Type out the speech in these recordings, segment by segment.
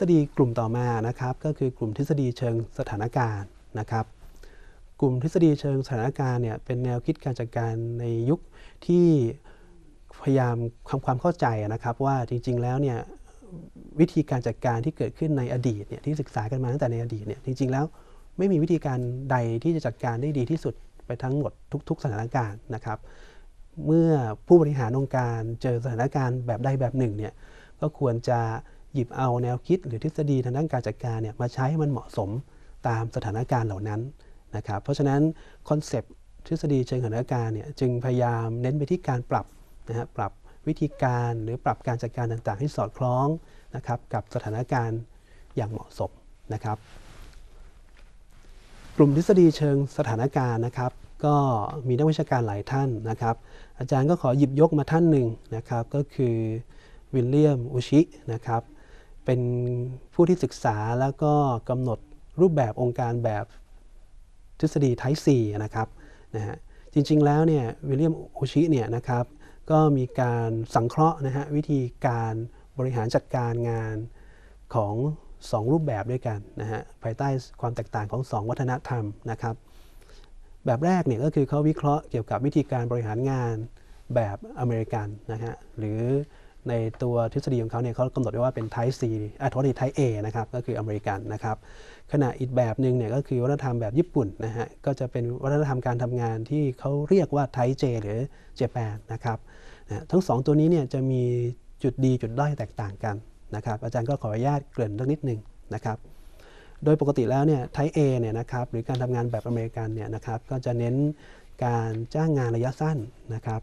ษฎีกลุ่มต่อมานะครับก็คือกลุ่มทฤษฎีเชิงสถานการณ์นะครับ กลุ่มทฤษฎีเชิงสถานการณ์เนี่ยเป็นแนวคิดการจัดการในยุคที่พยายามทำความเข้าใจนะครับ ว่าจริงๆแล้วเนี่ยวิธีการจัดการที่เกิดขึ้นในอดีตเนี่ยที่ศึกษากันมาตั้งแต่ในอดีตเนี่ยจริงๆแล้ว ไม่มีวิธีการใดที่จะจัดการได้ดีที่สุด ไปทั้งหมดทุก ๆสถานการณ์นะครับ เมื่อผู้บริหารองค์การเจอสถานการณ์ แบบใดแบบหนึ่งเนี่ยก็ควรจะหยิบเอาแนวคิดหรือทฤษฎีทางด้านการจัดการเนี่ยมาใช้ให้มันเหมาะสมตามสถานการณ์เหล่านั้นนะครับ เพราะฉะนั้นคอนเซปต์ทฤษฎีเชิงสถานการณ์เนี่ยจึงพยายามเน้นไปที่การปรับนะฮะปรับวิธีการหรือปรับการจัดการต่างๆให้สอดคล้องนะครับ กับสถานการณ์อย่างเหมาะสมนะครับ กลุ่มทฤษฎีเชิงสถานการณ์นะครับ ก็มีนักวิชาการหลายท่านนะครับ อาจารย์ก็ขอหยิบยกมาท่านหนึ่งนะครับ ก็คือวิลเลียมอุชินะครับเป็นผู้ที่ศึกษาแล้วก็กำหนดรูปแบบองค์การแบบทฤษฎีไทป์4นะครับนะฮะจริงๆแล้วเนี่ยวิลเลียมโอชิเนี่ยนะครับก็มีการสังเคราะห์นะฮะวิธีการบริหารจัดการงานของ 2 รูปแบบด้วยกันนะฮะภายใต้ความแตกต่างของ 2 วัฒนธรรมนะครับแบบแรกเนี่ยก็คือเขาวิเคราะห์เกี่ยวกับวิธีการบริหารงานแบบอเมริกันนะฮะหรือในตัวทฤษฎีของเขาเนี่ยเขากำหนดไว้ว่าเป็นไทป์ซีอ่ะอรษดีไทป์เอนะครับก็คืออเมริกันนะครับขณะอีกแบบหนึ่งเนี่ยก็คือวัฒนธรรมแบบญี่ปุ่นนะฮะก็จะเป็นวัฒนธรรมการทำงานที่เขาเรียกว่าไทป์เจหรือเจแปนนะครับนะทั้ง 2 ตัวนี้เนี่ยจะมีจุดดีจุดด้อยแตกต่างกันนะครับอาจารย์ก็ขออนุญาตเกริ่นเักนิดนึงนะครับ โดยปกติแล้วเนี่ยท y ์เอเนี่ยนะครับหรือการทำงานแบบอเมริกันเนี่ยนะครับก็จะเน้นการจ้างงานระยะสั้นนะครับ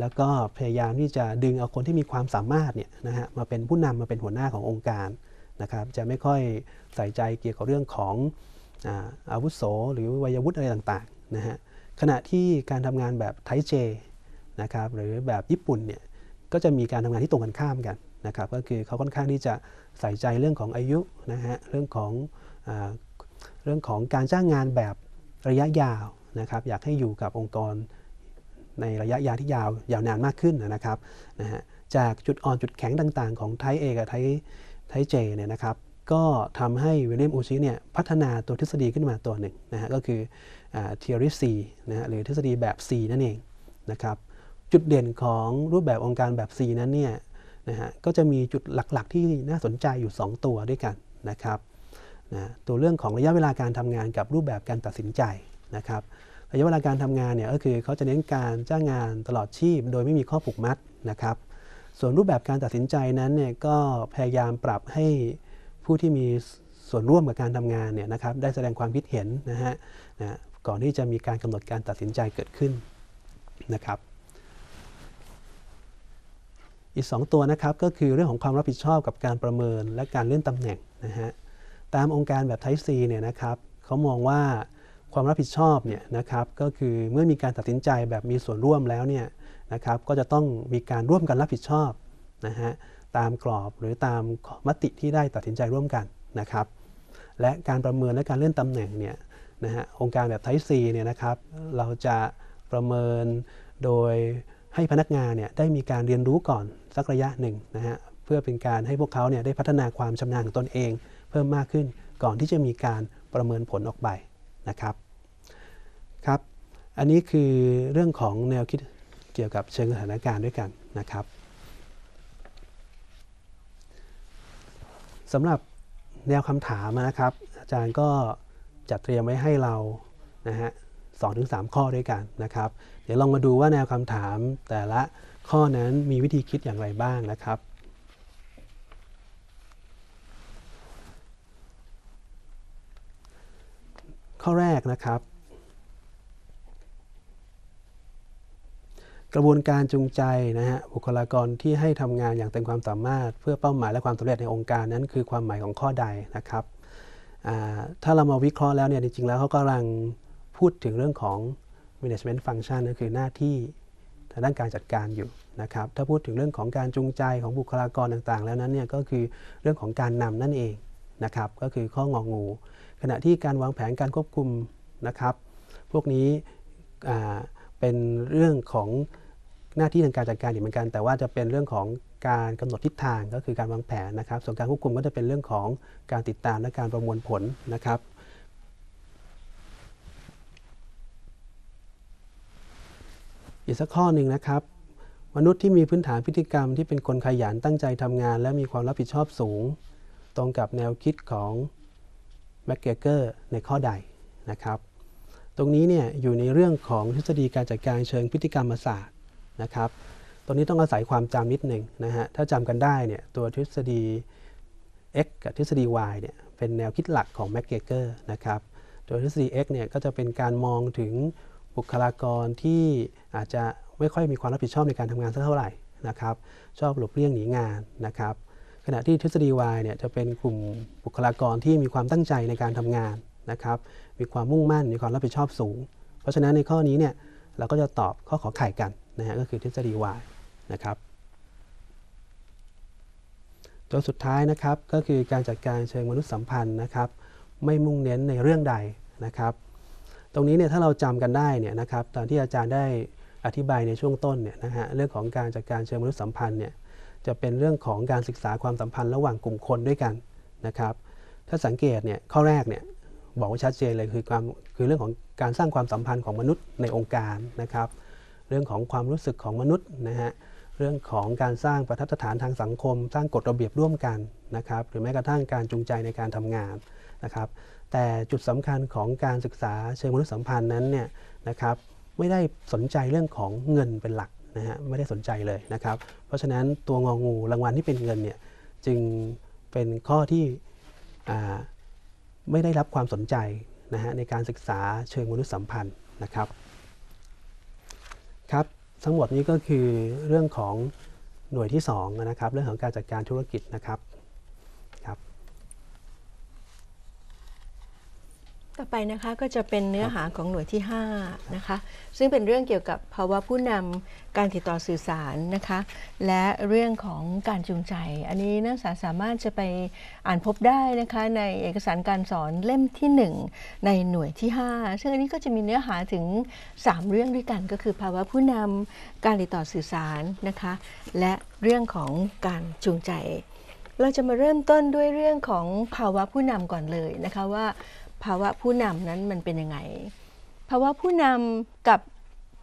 แล้วก็พยายามที่จะดึงเอาคนที่มีความสามารถเนี่ยนะฮะมาเป็นผู้นำมาเป็นหัวหน้าขององค์การนะครับ จะไม่ค่อยใส่ใจเกี่ยวกับเรื่องของอาวุโสหรือวัยวุฒิอะไรต่างๆนะฮะ ขณะที่การทำงานแบบไทเจนะครับหรือแบบญี่ปุ่นเนี่ย ก็จะมีการทำงานที่ตรงกันข้ามกันนะครับ ก็คือเขาค่อนข้างที่จะใส่ใจเรื่องของอายุนะฮะ เรื่องของเรื่องของการจ้างงานแบบระยะยาวนะครับอยากให้อยู่กับองค์กรในระยะยาวที่ยาวยาวนานมากขึ้นนะครับนะฮะจากจุดอ่อนจุดแข็งต่างๆ ของไทยเอกับไทยไทยเจเนี่ยนะครับ ก็ทำให้วิลเลียมอูชิเนี่ยพัฒนาตัวทฤษฎีขึ้นมาตัวหนึ่งนะฮะก็คือเทอริซีนะฮะหรือทฤษฎีแบบ C นั่นเองนะครับ จุดเด่นของรูปแบบองค์การแบบ C นั้นเนี่ยนะฮะก็จะมีจุดหลัก ๆ ที่น่าสนใจอยู่ 2 ตัวด้วยกันนะครับนะตัวเรื่องของระยะเวลาการทำงานกับรูปแบบการตัดสินใจนะครับระยะเวลาการทำงานเนี่ยก็คือเขาจะเน้นการจ้างงานตลอดชีพ โดยไม่มีข้อผูกมัดนะครับ ส่วนรูปแบบการตัดสินใจนั้นเนี่ยก็พยายามปรับให้ผู้ที่มีส่วนร่วมกับการทำงานเนี่ยนะครับได้แสดงความคิดเห็นนะฮะนะก่อนที่จะมีการกำหนดการตัดสินใจเกิดขึ้นนะครับ อีก 2 ตัวนะครับก็คือเรื่องของความรับผิดชอบกับการประเมินและการเลื่อนตำแหน่งนะฮะตามองค์การแบบไทซีเนี่ยนะครับเขามองว่าความรับผิดชอบเนี่ยนะครับก็คือเมื่อมีการตัดสินใจแบบมีส่วนร่วมแล้วเนี่ยนะครับ ก็จะต้องมีการร่วมกันรับผิดชอบนะฮะตามกรอบหรือตามมติที่ได้ตัดสินใจร่วมกันนะครับ และการประเมินและการเลื่อนตำแหน่งเนี่ยนะฮะองค์การแบบไทซีเนี่ยนะครับ เราจะประเมินโดยให้พนักงานเนี่ยได้มีการเรียนรู้ก่อน สักระยะหนึ่งนะฮะเพื่อเป็นการให้พวกเขาเนี่ยได้พัฒนาความชำนาญของตนเอง เพิ่มมากขึ้นก่อนที่จะมีการประเมินผลออกไปนะครับอันนี้คือเรื่องของแนวคิดเกี่ยวกับเชิงสถานการณ์ด้วยกันนะครับสำหรับแนวคำถามนะครับ อาจารย์ก็จัดเตรียมไว้ให้เรานะฮะสองถึงสามข้อด้วยกันนะครับ เดี๋ยวลองมาดูว่าแนวคำถามแต่ละข้อนั้นมีวิธีคิดอย่างไรบ้างนะครับ ข้อแรกนะครับกระบวนการจูงใจนะฮะบุคลากรที่ให้ทำงานอย่างเต็มความสามารถเพื่อเป้าหมายและความสำเร็จในองค์การนั้นคือความหมายของข้อใดนะครับถ้าเรามาวิเคราะห์แล้วเนี่ยจริง ๆ แล้วเขากำลังพูดถึงเรื่องของ management function ่นคือหน้าที่ทางด้านการจัดการอยู่นะครับ ถ้าพูดถึงเรื่องของการจูงใจของบุคลากรต่างๆ แล้วนั้นเนี่ยก็คือเรื่องของการนำนั่นเองนะครับ ก็คือข้ององูขณะที่การวางแผนการควบคุมนะครับ พวกนี้เป็นเรื่องของหน้าที่ทางการจัดการอีกเหมือนกัน แต่ว่าจะเป็นเรื่องของการกำหนดทิศทางก็คือการวางแผนนะครับส่วนการควบคุมก็จะเป็นเรื่องของการติดตามและการประมวลผลนะครับ อีกสักข้อหนึ่งนะครับ มนุษย์ที่มีพื้นฐานพฤติกรรมที่เป็นคนขยันตั้งใจทำงาน และมีความรับผิดชอบสูง ตรงกับแนวคิดของแบ็กเกอร์ในข้อใดนะครับตรงนี้เนี่ยอยู่ในเรื่องของทฤษฎีการจัดการเชิงพฤติกรรมศาสตร์นะครับ ตรงนี้ต้องอาศัยความจำนิดหนึ่งนะฮะ ถ้าจำกันได้เนี่ยตัวทฤษฎี x กับทฤษฎี y เนี่ยเป็นแนวคิดหลักของแม็กเกอร์นะครับ โดยทฤษฎี x เนี่ยก็จะเป็นการมองถึงบุคลากรที่อาจจะไม่ค่อยมีความรับผิดชอบในการทำงานสักเท่าไหร่นะครับชอบหลบเลี่ยงหนีงานนะครับขณะที่ทฤษฎี y เนี่ยจะเป็นกลุ่มบุคลากรที่มีความตั้งใจในการทำงานนะครับ มีความมุ่งมั่น มีความรับผิดชอบสูง เพราะฉะนั้นในข้อนี้เนี่ย เราก็จะตอบข้อขอไข่กันนะฮะ ก็คือทฤษฎี Y นะครับตัวสุดท้ายนะครับ ก็คือการจัดการเชิงมนุษยสัมพันธ์นะครับ ไม่มุ่งเน้นในเรื่องใดนะครับ ตรงนี้เนี่ย ถ้าเราจำกันได้เนี่ยนะครับ ตอนที่อาจารย์ได้อธิบายในช่วงต้นเนี่ยนะฮะ เรื่องของการจัดการเชิงมนุษยสัมพันธ์เนี่ย จะเป็นเรื่องของการศึกษาความสัมพันธ์ระหว่างกลุ่มคนด้วยกันนะครับ ถ้าสังเกตเนี่ย ข้อแรกเนี่ยบอกว่าชัดเจนเลยคือความคือเรื่องของการสร้างความสัมพันธ์ของมนุษย์ในองค์การนะครับ เรื่องของความรู้สึกของมนุษย์นะฮะเรื่องของการสร้างประทับสถานทางสังคม สร้างกฎระเบียบร่วมกันนะครับหรือแม้กระทั่งการจูงใจในการทำงานนะครับ แต่จุดสำคัญของการศึกษา เชิงมนุษยสัมพันธ์นั้นเนี่ยนะครับ ไม่ได้สนใจเรื่องของเงินเป็นหลักนะฮะไม่ได้สนใจเลยนะครับ เพราะฉะนั้นตัวงองูรางวัลที่เป็นเงินเนี่ยจึงเป็นข้อที่ไม่ได้รับความสนใจนะฮะในการศึกษาเชิงมนุษยสัมพันธ์นะครับ ครับทั้งหมดนี้ก็คือเรื่องของหน่วยที่ 2 นะครับ เรื่องของการจัดการธุรกิจนะครับต่อไปนะคะก็จะเป็นเนื้อหาของหน่วยที่5นะคะซึ่งเป็นเรื่องเกี่ยวกับภาวะผู้นำการติดต่อสื่อสารนะคะและเรื่องของการจูงใจ อันนี้นักศึกษาสามารถจะไปอ่านพบได้นะคะในเอกสารการสอนเล่มที่ 1 ในหน่วยที่ 5 ซึ่งอันนี้ก็จะมีเนื้อหาถึง 3 เรื่องด้วยกัน ก็คือภาวะผู้นำการติดต่อสื่อสารนะคะและเรื่องของการจูงใจ เราจะมาเริ่มต้นด้วยเรื่องของภาวะผู้นำก่อนเลยนะคะว่าภาวะผู้นำนั้นมันเป็นยังไงภาวะ ผู้นำกับ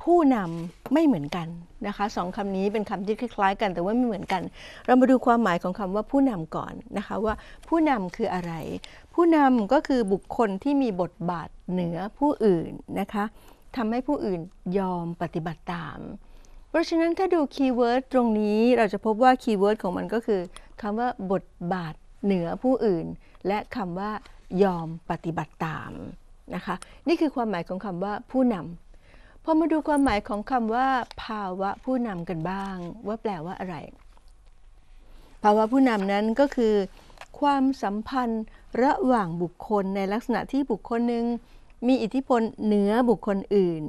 ผู้นำไม่เหมือนกันนะคะสองคำนี้เป็นคำที่คล้ายๆ กันแต่ว่าไม่เหมือนกัน เรามาดูความหมายของคำว่าผู้นำก่อนนะคะว่าผู้นำคืออะไร ผู้นำก็คือบุคคลที่มีบทบาทเหนือผู้อื่นนะคะทำให้ผู้อื่นยอมปฏิบัติตาม เพราะฉะนั้นถ้าดูคีย์เวิร์ดตรงนี้เราจะพบว่าคีย์เวิร์ดของมันก็คือคำว่าบทบาทเหนือผู้อื่น และคำว่ายอมปฏิบัติตามนะคะนี่คือความหมายของคำว่าผู้นำพอมาดูความหมายของคำว่า ภาวะผู้นำกันบ้าง ว่าแปลว่าอะไร ภาวะผู้นำนั้นก็คือ ความสัมพันธ์ ระหว่างบุคคลในลักษณะที่บุคคลหนึ่งมีอิทธิพลเหนือบุคคลอื่น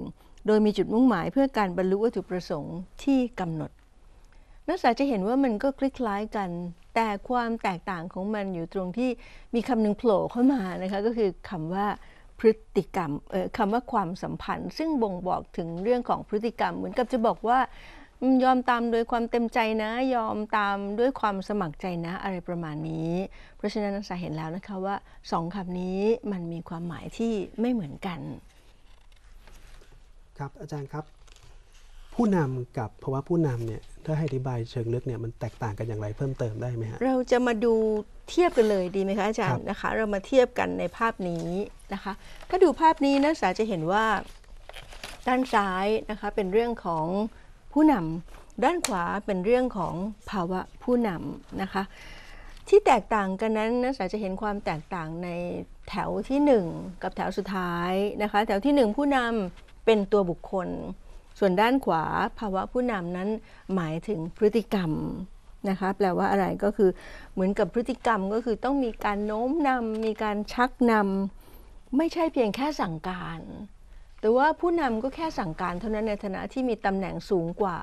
โดยมีจุดมุ่งหมายเพื่อการบรรลุวัตถุประสงค์ที่กำหนด นักศึกษาจะเห็นว่ามันก็คล้ายๆกันแต่ความแตกต่างของมันอยู่ตรงที่มีคำหนึ่งโผล่เข้ามานะคะก็คือคำว่าพฤติกรรมคำว่าความสัมพันธ์ ซึ่งบ่งบอกถึงเรื่องของพฤติกรรม เหมือนกับจะบอกว่า ยอมตามโดยความเต็มใจนะ ยอมตามด้วยความสมัครใจนะอะไรประมาณนี้ เพราะฉะนั้นนักศึกษาเห็นแล้วนะคะว่าสองคำนี้มันมีความหมายที่ไม่เหมือนกัน ครับอาจารย์ครับผู้นำกับภาวะผู้นำเนี่ยถ้าให้อธิบายเชิงลึกเนี่ยมันแตกต่างกันอย่างไรเพิ่มเติมได้ไหมฮะเราจะมาดูเทียบกันเลยดีไหมคะอาจารย์นะคะ เรามาเทียบกันในภาพนี้นะคะถ้าดูภาพนี้นักศึกษาจะเห็นว่าด้านซ้ายนะคะ เป็นเรื่องของผู้นำด้านขวาเป็นเรื่องของภาวะผู้นำนะคะ ที่แตกต่างกันนั้นนักศึกษาจะเห็นความแตกต่างในแถวที่1กับแถวสุดท้ายนะคะ แถวที่ 1 ผู้นำเป็นตัวบุคคลส่วนด้านขวาภาวะผู้นำนั้นหมายถึงพฤติกรรมนะคะแปลว่าอะไรก็คือเหมือนกับพฤติกรรมก็คือต้องมีการโน้มนำมีการชักนำไม่ใช่เพียงแค่สั่งการ แต่ว่าผู้นำก็แค่สั่งการเท่านั้นในฐานะที่มีตำแหน่งสูงกว่า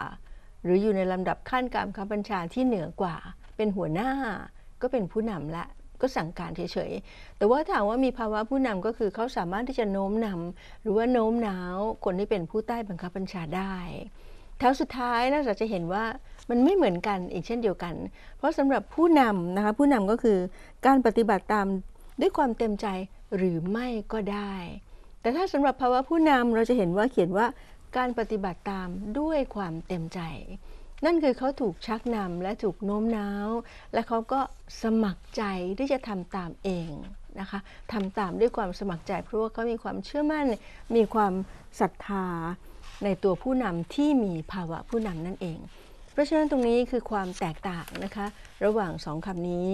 หรืออยู่ในลำดับขั้นการคับบัญชาที่เหนือกว่า เป็นหัวหน้า ก็เป็นผู้นำละก็สั่งการเฉยๆ แต่ว่าถามว่ามีภาวะผู้นำก็คือเขาสามารถที่จะโน้มนำ หรือว่าโน้มน้าว คนที่เป็นผู้ใต้บังคับบัญชาได้แถวสุดท้ายนะเราจะเห็นว่ามันไม่เหมือนกันอีกเช่นเดียวกัน เพราะสำหรับผู้นำนะคะผู้นำก็คือการปฏิบัติตามด้วยความเต็มใจหรือไม่ก็ได้ แต่ถ้าสำหรับภาวะผู้นำเราจะเห็นว่าเขียนว่าการปฏิบัติตามด้วยความเต็มใจนั่นคือเขาถูกชักนำและถูกโน้มน้าวและเขาก็สมัครใจที่จะทำตามเองนะคะทำตามด้วยความสมัครใจเพราะว่าเขามีความเชื่อมั่น มีความศรัทธาในตัวผู้นำที่มีภาวะผู้นำนั่นเองเพราะฉะนั้นตรงนี้คือความแตกต่างนะคะ ระหว่างสองคำนี้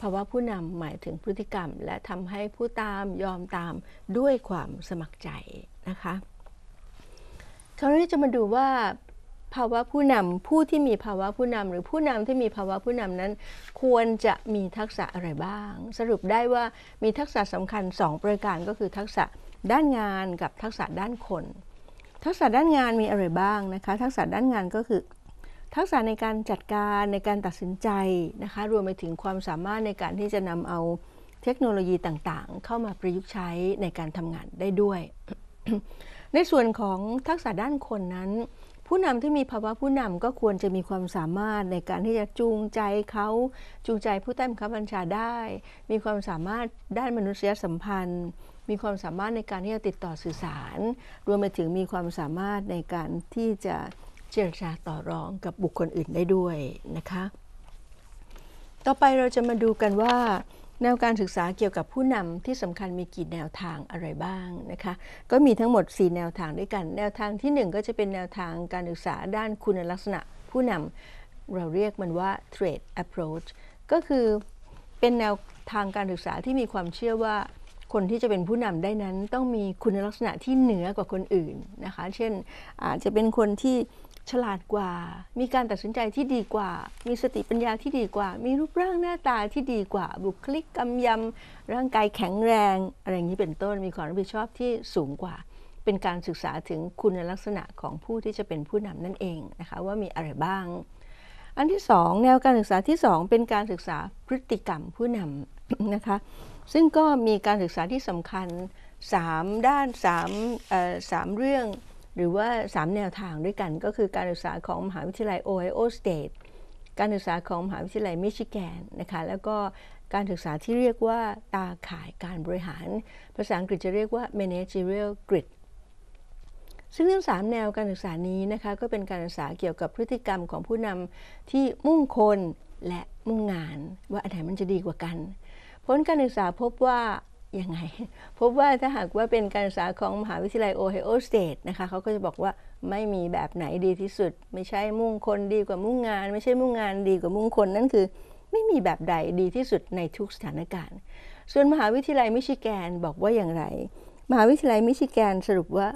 ภาวะผู้นำหมายถึงพฤติกรรม และทำให้ผู้ตามยอมตามด้วยความสมัครใจนะคะคราวนี้จะมาดูว่าภาวะผู้นำ ผู้ที่มีภาวะผู้นำ หรือผู้นำที่มีภาวะผู้นำนั้น ควรจะมีทักษะอะไรบ้าง สรุปได้ว่ามีทักษะสำคัญ 2 ประการก็คือทักษะด้านงานกับทักษะด้านคน ทักษะด้านงานมีอะไรบ้างนะคะทักษะด้านงานก็คือ ทักษะในการจัดการในการตัดสินใจนะคะ รวมไปถึงความสามารถในการที่จะนำเอาเทคโนโลยีต่างๆ เข้ามาประยุกต์ใช้ในการทำงานได้ด้วย ในส่วนของทักษะด้านคนนั้นผู้นำที่มีภาวะผู้นำก็ควรจะมีความสามารถในการที่จะจูงใจเขาจูงใจผู้ใต้บังคับบัญชาได้ มีความสามารถด้านมนุษยสัมพันธ์ มีความสามารถในการที่จะติดต่อสื่อสาร รวมไปถึงมีความสามารถในการที่จะเจรจาต่อรองกับบุคคลอื่นได้ด้วยนะคะต่อไปเราจะมาดูกันว่าแนวการศึกษาเกี่ยวกับผู้นำที่สำคัญมีกี่แนวทางอะไรบ้างนะคะ ก็มีทั้งหมด 4 แนวทางด้วยกัน แนวทางที่ 1 ก็จะเป็นแนวทางการศึกษาด้านคุณลักษณะผู้นำเราเรียกมันว่า trait approach ก็คือเป็นแนวทางการศึกษาที่มีความเชื่อว่าคนที่จะเป็นผู้นำได้นั้น ต้องมีคุณลักษณะที่เหนือกว่าคนอื่นนะคะ เช่นอาจจะเป็นคนที่ฉลาดกว่า มีการตัดสินใจที่ดีกว่า มีสติปัญญาที่ดีกว่า มีรูปร่างหน้าตาที่ดีกว่า บุคลิกกำยำ ร่างกายแข็งแรง อะไรอย่างนี้เป็นต้น มีความรับผิดชอบที่สูงกว่า เป็นการศึกษาถึงคุณลักษณะของผู้ที่จะเป็นผู้นำนั่นเองนะคะว่ามีอะไรบ้าง อันที่สองแนวการศึกษาที่สองเป็นการศึกษาพฤติกรรมผู้นำนะคะ ซึ่งก็มีการศึกษาที่สำคัญ 3 ด้าน3ามเรื่องหรือว่า 3 แนวทางด้วยกันก็คือการศึกษาของมหาวิทยาลัยโอไฮโอสเตทการศึกษาของมหาวิทยาลัยมิชิแกนนะคะแล้วก็การศึกษาที่เรียกว่าตาข่ายการบริหาร ภาษาอังกฤษจะเรียกว่า managerial grid ซึ่งทั้งสามแนวการศึกษานี้นะคะก็เป็นการศึกษาเกี่ยวกับพฤติกรรมของผู้นำที่มุ่งคน และมุ่งงาน ว่าอันไหนมันจะดีกว่ากัน ผลการศึกษาพบว่ายังไงพบว่าถ้าหากว่าเป็นการศึกษาของมหาวิทยาลัยโอไฮโอสเตทนะคะเขาก็จะบอกว่าไม่มีแบบไหนดีที่สุด ไม่ใช่มุ่งคนดีกว่ามุ่งงาน ไม่ใช่มุ่งงานดีกว่ามุ่งคน นั่นคือไม่มีแบบใดดีที่สุดในทุกสถานการณ์ ส่วนมหาวิทยาลัยมิชิแกนบอกว่าอย่างไรมหาวิทยาลัยมิชิแกนสรุปว่า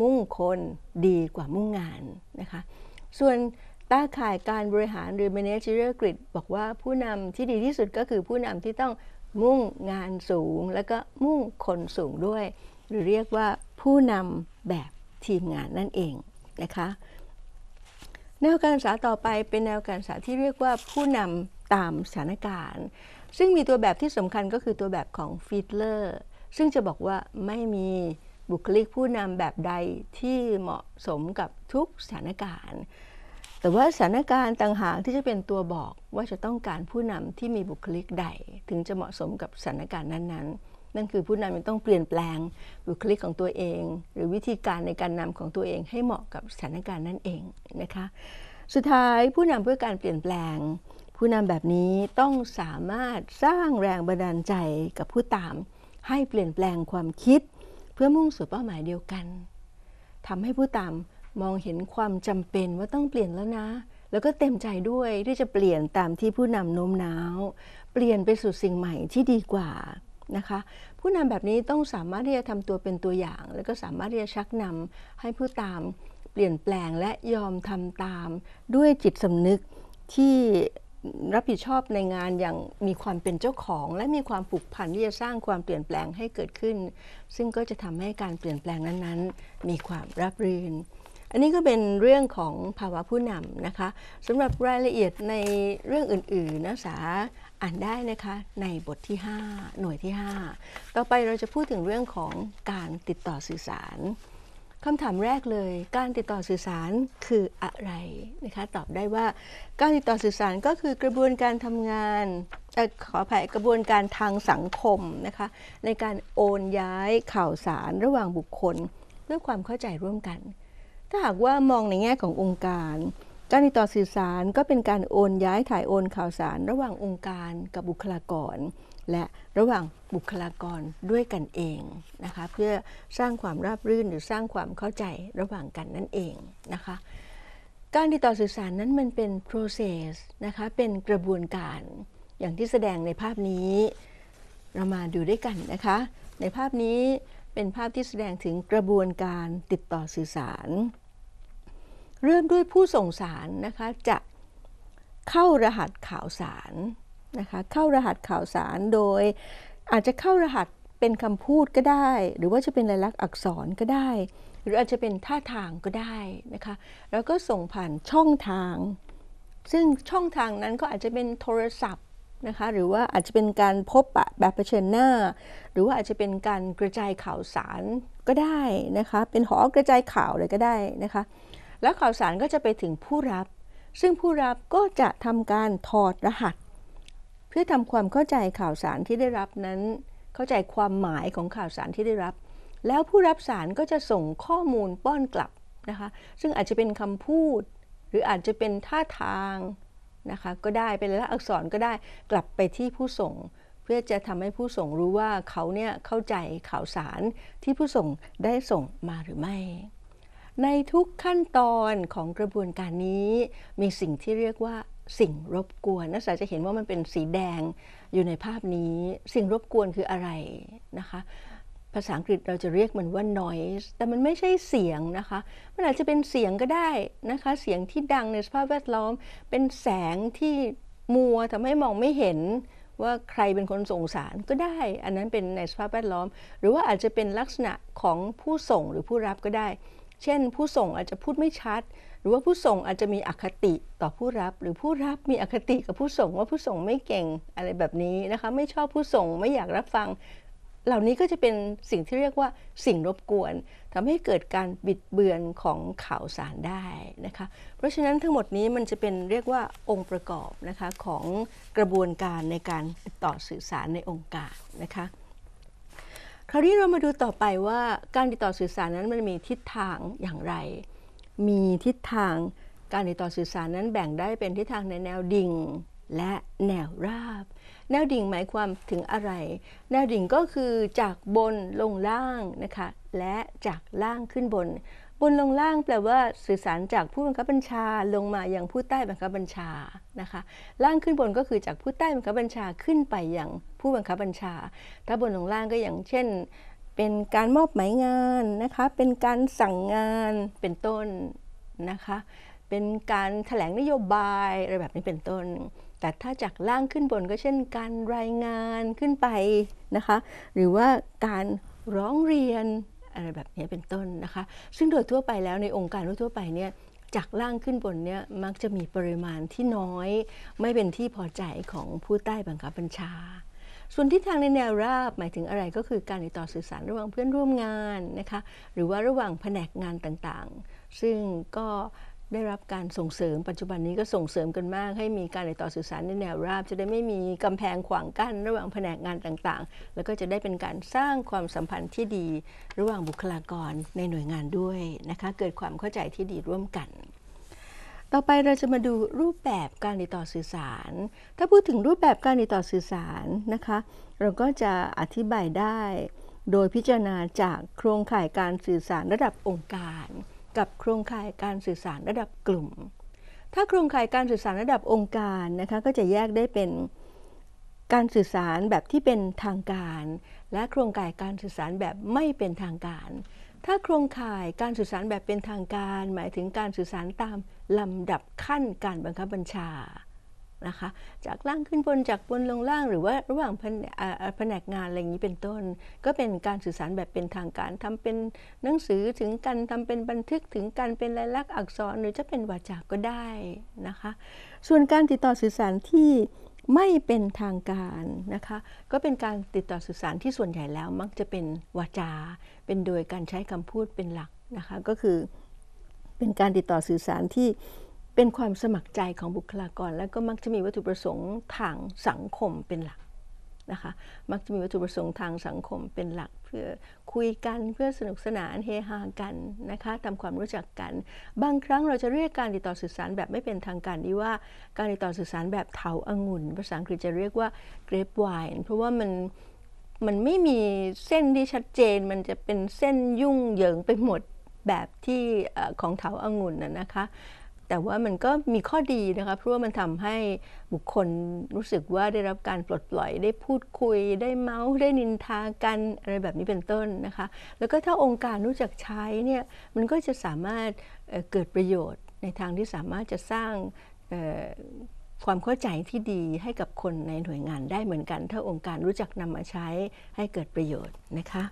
มุ่งคนดีกว่ามุ่งงานนะคะส่วนต้าข่ายการบริหารหรือ managerial grid บอกว่าผู้นำที่ดีที่สุดก็คือผู้นำที่ต้องมุ่งงานสูงแล้วก็มุ่งคนสูงด้วยหรือเรียกว่าผู้นำแบบทีมงานนั่นเองนะคะแนวการศึกษาต่อไป เป็นแนวการศึกษาที่เรียกว่าผู้นำตามสถานการณ์ ซึ่งมีตัวแบบที่สำคัญก็คือตัวแบบของฟิตเลอร์ ซึ่งจะบอกว่าไม่มีบุคลิกผู้นำแบบใดที่เหมาะสมกับทุกสถานการณ์แต่ว่าสถานการณ์ต่างหากที่จะเป็นตัวบอกว่าจะต้องการผู้นำที่มีบุคลิกใด ถึงจะเหมาะสมกับสถานการณ์นั้นๆ นั่นคือผู้นำยังต้องเปลี่ยนแปลงบุคลิกของตัวเอง หรือวิธีการในการนำของตัวเองให้เหมาะกับสถานการณ์นั่นเองนะคะสุดท้ายผู้นำเพื่อการเปลี่ยนแปลง ผู้นำแบบนี้ต้องสามารถสร้างแรงบันดาลใจกับผู้ตาม ให้เปลี่ยนแปลงความคิด เพื่อมุ่งสู่เป้าหมายเดียวกัน ทำให้ผู้ตามมองเห็นความจำเป็นว่าต้องเปลี่ยนแล้วนะ แล้วก็เต็มใจด้วยที่จะเปลี่ยนตามที่ผู้นำโน้มน้าว เปลี่ยนไปสู่สิ่งใหม่ที่ดีกว่านะคะ ผู้นำแบบนี้ต้องสามารถที่จะทำตัวเป็นตัวอย่าง แล้วก็สามารถที่จะชักนำให้ผู้ตามเปลี่ยนแปลงและยอมทำตาม ด้วยจิตสำนึกที่รับผิดชอบในงานอย่างมีความเป็นเจ้าของ และมีความผูกพันที่จะสร้างความเปลี่ยนแปลงให้เกิดขึ้น ซึ่งก็จะทำให้การเปลี่ยนแปลงนั้นๆ มีความรับรื่นอันนี้ก็เป็นเรื่องของภาวะผู้นำนะคะสำหรับรายละเอียดในเรื่องอื่น ๆ นักศึกษาอ่านได้นะคะในบทที่ 5 หน่วยที่ 5 ต่อไปเราจะพูดถึงเรื่องของการติดต่อสื่อสารคำถามแรกเลยการติดต่อสื่อสารคืออะไรนะคะตอบได้ว่า การติดต่อสื่อสารก็คือกระบวนการทำงานอขออภัยกระบวนการทางสังคมนะคะในการโอนย้ายข่าวสาร ระหว่างบุคคลด้วยความเข้าใจร่วมกันถ้าหากว่ามองในแง่ขององค์การ การติดต่อสื่อสารก็เป็นการโอนย้ายถ่ายโอนข่าวสารระหว่างองค์การกับบุคลากร และระหว่างบุคลากรด้วยกันเองนะคะเพื่อสร้างความราบรื่นหรือสร้างความเข้าใจระหว่างกันนั่นเองนะคะ การติดต่อสื่อสารนั้นมันเป็น process นะคะเป็นกระบวนการอย่างที่แสดงในภาพนี้ เรามาดูด้วยกันนะคะ ในภาพนี้เป็นภาพที่แสดงถึงกระบวนการติดต่อสื่อสาร เริ่มด้วยผู้ส่งสารนะคะจะเข้ารหัสข่าวสารนะคะเข้ารหัสข่าวสารโดยอาจจะเข้ารหัสเป็นคำพูดก็ได้ หรือว่าจะเป็นลายลักษณ์อักษรก็ได้ หรืออาจจะเป็นท่าทางก็ได้นะคะแล้วก็ส่งผ่านช่องทาง ซึ่งช่องทางนั้นก็อาจจะเป็นโทรศัพท์นะคะหรือว่าอาจจะเป็นการพบปะแบบเผชิญหน้า หรือว่าอาจจะเป็นการกระจายข่าวสารก็ได้นะคะเป็นหอกระจายข่าวเลยก็ได้นะคะแล้วข่าวสารก็จะไปถึงผู้รับ ซึ่งผู้รับก็จะทำการถอดรหัส เพื่อทำความเข้าใจข่าวสารที่ได้รับนั้น เข้าใจความหมายของข่าวสารที่ได้รับ แล้วผู้รับสารก็จะส่งข้อมูลป้อนกลับนะคะซึ่งอาจจะเป็นคำพูด หรืออาจจะเป็นท่าทางนะคะก็ได้เป็นละอักษรก็ได้กลับไปที่ผู้ส่ง เพื่อจะทำให้ผู้ส่งรู้ว่าเขาเนี่ยเข้าใจข่าวสารที่ผู้ส่งได้ส่งมาหรือไม่ ในทุกขั้นตอนของกระบวนการนี้ มีสิ่งที่เรียกว่าสิ่งรบกวนนักศึกษาจะเห็นว่ามันเป็นสีแดงอยู่ในภาพนี้ สิ่งรบกวนคืออะไรนะคะภาษาอังกฤษเราจะเรียกมันว่า noise แต่มันไม่ใช่เสียงนะคะ มันอาจจะเป็นเสียงก็ได้นะคะ เสียงที่ดังในสภาพแวดล้อม เป็นแสงที่มัวทำให้มองไม่เห็นว่าใครเป็นคนส่งสารก็ได้ อันนั้นเป็นในสภาพแวดล้อม หรือว่าอาจจะเป็นลักษณะของผู้ส่งหรือผู้รับก็ได้ เช่น ผู้ส่งอาจจะพูดไม่ชัด หรือว่าผู้ส่งอาจจะมีอคติต่อผู้รับ หรือผู้รับมีอคติกับผู้ส่งว่าผู้ส่งไม่เก่งอะไรแบบนี้นะคะไม่ชอบผู้ส่งไม่อยากรับฟังเหล่านี้ก็จะเป็นสิ่งที่เรียกว่า สิ่งรบกวน ทำให้เกิดการบิดเบือนของข่าวสารได้นะคะเพราะฉะนั้นทั้งหมดนี้มันจะเป็นเรียกว่าองค์ประกอบนะคะของกระบวนการในการติดต่อสื่อสารในองค์การนะคะคราวนี้เรามาดูต่อไปว่า การติดต่อสื่อสารนั้นมันมีทิศทางอย่างไร มีทิศทางการติดต่อสื่อสารนั้นแบ่งได้เป็นทิศทางในแนวดิ่งและแนวราบแนวดิ่งหมายความถึงอะไร แนวดิ่งก็คือจากบนลงล่างนะคะ และจากล่างขึ้นบน บนลงล่างแปลว่าสื่อสารจากผู้บังคับบัญชาลงมาอย่างผู้ใต้บังคับบัญชา นะคะ ล่างขึ้นบนก็คือจากผู้ใต้บังคับบัญชาขึ้นไปอย่างผู้บังคับบัญชา ถ้าบนลงล่างก็อย่างเช่น เป็นการมอบหมายงานนะคะ เป็นการสั่งงาน เป็นต้นนะคะ เป็นการถแถลงนโยบายอะไรแบบนี้เป็นต้นแต่ถ้าจากล่างขึ้นบนก็เช่นการรายงานขึ้นไปนะคะหรือว่าการร้องเรียนอะไรแบบนี้เป็นต้นนะคะ ซึ่งโดยทั่วไปแล้วในองค์การทั่วไปเนี่ยจากล่างขึ้นบนเนี่ยมักจะมีปริมาณที่น้อย ไม่เป็นที่พอใจของผู้ใต้บังคับบัญชา ส่วนที่ทางในแนวราบหมายถึงอะไรก็คือการติดต่อสื่อสารระหว่างเพื่อนร่วมงานนะคะหรือว่าระหว่างแผนกงานต่างๆ ซึ่งก็ได้รับการส่งเสริมปัจจุบันนี้ก็ส่งเสริมกันมาก ให้มีการติดต่อสื่อสารในแนวราบจะได้ไม่มีกำแพงขวางกั้นระหว่างแผนกงานต่างๆ แล้วก็จะได้เป็นการสร้างความสัมพันธ์ที่ดีระหว่างบุคลากรในหน่วยงานด้วยนะคะเกิดความเข้าใจที่ดีร่วมกัน ต่อไปเราจะมาดูรูปแบบการติดต่อสื่อสาร ถ้าพูดถึงรูปแบบการติดต่อสื่อสารนะคะ เราก็จะอธิบายได้ โดยพิจารณาจากโครงข่ายการสื่อสารระดับองค์การกับโครงข่ายการสื่อสารระดับกลุ่ม ถ้าโครงข่ายการสื่อสารระดับองค์การนะคะก็จะแยกได้เป็นการสื่อสารแบบที่เป็นทางการ และโครงข่ายการสื่อสารแบบไม่เป็นทางการ ถ้าโครงข่ายการสื่อสารแบบเป็นทางการ หมายถึงการสื่อสารตามลำดับขั้นการบังคับบัญชานะคะจากล่างขึ้นบนจากบนลงล่างหรือว่าระหว่างแผนกงานอะไรอย่างนี้เป็นต้น ก็เป็นการสื่อสารแบบเป็นทางการ ทำเป็นหนังสือถึงกันทำเป็นบันทึกถึงกันเป็นลายลักษณ์อักษรหรือจะเป็นวาจาก็ได้นะคะส่วนการติดต่อสื่อสารที่ไม่เป็นทางการนะคะก็เป็นการติดต่อสื่อสารที่ส่วนใหญ่แล้วมักจะเป็นวาจา เป็นโดยการใช้คำพูดเป็นหลักนะคะก็คือเป็นการติดต่อสื่อสารที่เป็นความสมัครใจของบุคลากรและก็มักจะมีวัตถุประสงค์ทางสังคมเป็นหลักนะคะ มักจะมีวัตถุประสงค์ทางสังคมเป็นหลัก เพื่อคุยกันเพื่อสนุกสนานเฮฮากันนะคะทำความรู้จักกัน บางครั้งเราจะเรียกการติดต่อสื่อสารแบบไม่เป็นทางการนี้ว่าการติดต่อสื่อสารแบบเถาองุ่น ภาษาอังกฤษจะเรียกว่า grape wine เพราะว่ามันมันไม่มีเส้นที่ชัดเจน มันจะเป็นเส้นยุ่งเหยิงไปหมดแบบที่ของเถาอางุ่นนะคะแต่ว่ามันก็มีข้อดีนะคะ เพราะว่ามันทำให้บุคคลรู้สึกว่าได้รับการปลดปล่อยได้พูดคุยได้เมาส์ได้นินทากันอะไรแบบนี้เป็นต้นนะคะ แล้วก็ถ้าองค์การรู้จักใช้เนี่ยมันก็จะสามารถเเกิดประโยชน์ในทางที่สามารถจะสร้างความเข้าใจที่ดีให้กับคนในหน่วยงานได้เหมือนกัน ถ้าองค์การรู้จักนำมาใช้ให้เกิดประโยชน์นะคะ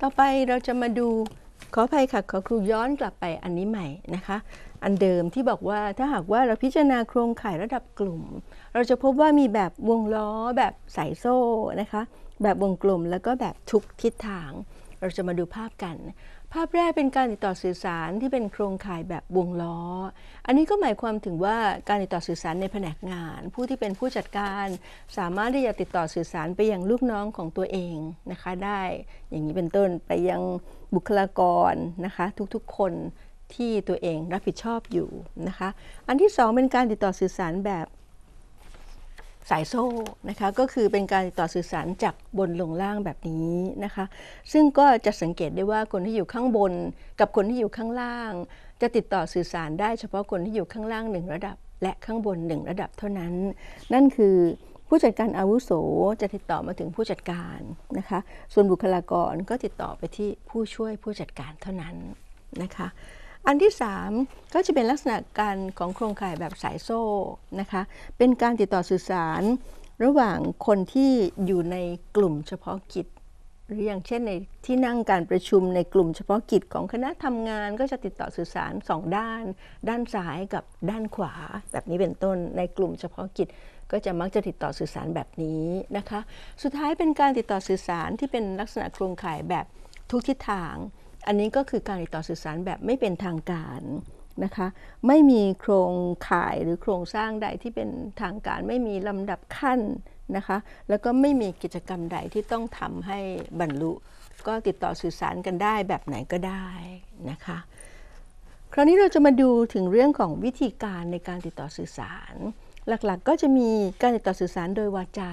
ต่อไปเราจะมาดูขออภัยค่ะ ขอครูย้อนกลับไปอันนี้ใหม่นะคะ อันเดิมที่บอกว่าถ้าหากว่าเราพิจารณาโครงข่ายระดับกลุ่ม เราจะพบว่ามีแบบวงล้อ แบบสายโซ่นะคะ แบบวงกลมแล้วก็แบบทุกทิศทาง เราจะมาดูภาพกัน ภาพแรกเป็นการติดต่อสื่อสารที่เป็นโครงข่ายแบบวงล้อ อันนี้ก็หมายความถึงว่าการติดต่อสื่อสารในแผนกงาน ผู้ที่เป็นผู้จัดการสามารถที่จะติดต่อสื่อสารไปยังลูกน้องของตัวเองนะคะ ได้อย่างนี้เป็นต้นไปยังบุคลากรนะคะ ทุกๆ คนที่ตัวเองรับผิดชอบอยู่นะคะ อันที่ 2 เป็นการติดต่อสื่อสารแบบสายโซ่นะคะก็คือเป็นการติดต่อสื่อสารจากบนลงล่างแบบนี้นะคะ ซึ่งก็จะสังเกตได้ว่าคนที่อยู่ข้างบน กับคนที่อยู่ข้างล่าง จะติดต่อสื่อสารได้เฉพาะคนที่อยู่ข้างล่างหนึ่งระดับ และข้างบนหนึ่งระดับเท่านั้น นั่นคือผู้จัดการอาวุโสจะติดต่อมาถึงผู้จัดการนะคะ ส่วนบุคลากรก็ติดต่อไปที่ผู้ช่วยผู้จัดการเท่านั้นนะคะ อันที่ 3 ก็จะเป็นลักษณะการของโครงข่ายแบบสายโซ่นะคะ เป็นการติดต่อสื่อสาร ระหว่างคนที่อยู่ในกลุ่มเฉพาะกิจหรืออย่างเช่นในที่นั่งการประชุมในกลุ่มเฉพาะกิจของคณะทำงาน ก็จะติดต่อสื่อสารสองด้าน ด้านซ้ายกับด้านขวา แบบนี้เป็นต้นในกลุ่มเฉพาะกิจก็จะมักจะติดต่อสื่อสารแบบนี้นะคะ สุดท้ายเป็นการติดต่อสื่อสารที่เป็นลักษณะโครงข่ายแบบทุกทิศทาง อันนี้ก็คือการติดต่อสื่อสารแบบไม่เป็นทางการ นะคะ ไม่มีโครงข่ายหรือโครงสร้างใดที่เป็นทางการ ไม่มีลำดับขั้นนะคะ แล้วก็ไม่มีกิจกรรมใดที่ต้องทำให้บรรลุ ก็ติดต่อสื่อสารกันได้แบบไหนก็ได้นะคะ คราวนี้เราจะมาดูถึงเรื่องของวิธีการในการติดต่อสื่อสารหลักๆ ก็จะมีการติดต่อสื่อสารโดยวาจา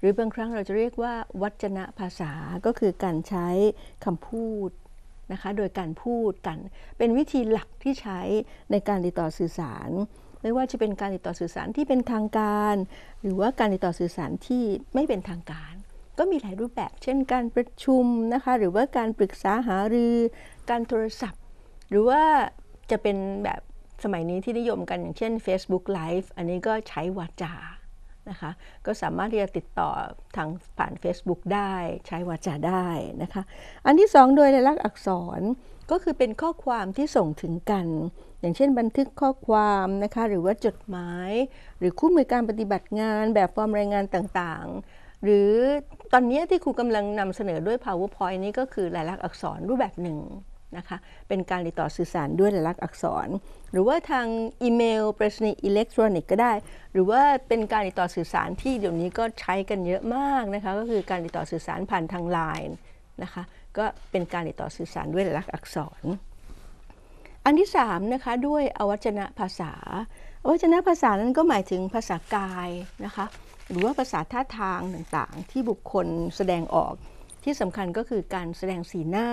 หรือบางครั้งเราจะเรียกว่า วัจนะภาษา ก็คือการใช้คำพูดนะคะ โดยการพูดกันเป็นวิธีหลักที่ใช้ในการติดต่อสื่อสาร ไม่ว่าจะเป็นการติดต่อสื่อสารที่เป็นทางการ หรือว่าการติดต่อสื่อสารที่ไม่เป็นทางการ ก็มีหลายรูปแบบ เช่น การประชุมนะคะหรือว่าการปรึกษาหารือ การโทรศัพท์ หรือว่าจะเป็นแบบสมัยนี้ที่นิยมกันอย่างเช่น Facebook Live อันนี้ก็ใช้วาจา นะคะก็สามารถที่จะติดต่อทางผ่าน Facebook ได้ใช้วาจาได้นะคะอันที่สองโดยลายลักษณ์อักษรก็คือเป็นข้อความที่ส่งถึงกัน อย่างเช่นบันทึกข้อความนะคะหรือว่าจดหมายหรือคู่มือการปฏิบัติงานแบบฟอร์มรายงานต่างๆ หรือตอนนี้ที่ครูกำลังนำเสนอด้วย PowerPoint นี้ก็คือลายลักษณ์อักษรรูปแบบหนึ่งนะคะเป็นการติดต่อสื่อสารด้วยลายลักษณ์อักษร หรือว่าทางอีเมลปรชนีอิเล็กทรอนิกส์ก็ได้หรือว่าเป็นการติดต่อสื่อสารที่เดี๋ยวนี้ก็ใช้กันเยอะมากนะคะก็คือการติดต่อสื่อสาร ผ่านทางไลน์นะคะก็เป็นการติดต่อสื่อสารด้วยลายลักษณ์อักษร อันที่3นะคะด้วยอวัจนะภาษาอวัจนะภาษานั้นก็หมายถึงภาษากายนะคะหรือว่าภาษาท่าทางต่างๆ ที่บุคคลแสดงออก ที่สำคัญก็คือการแสดงสีหน้า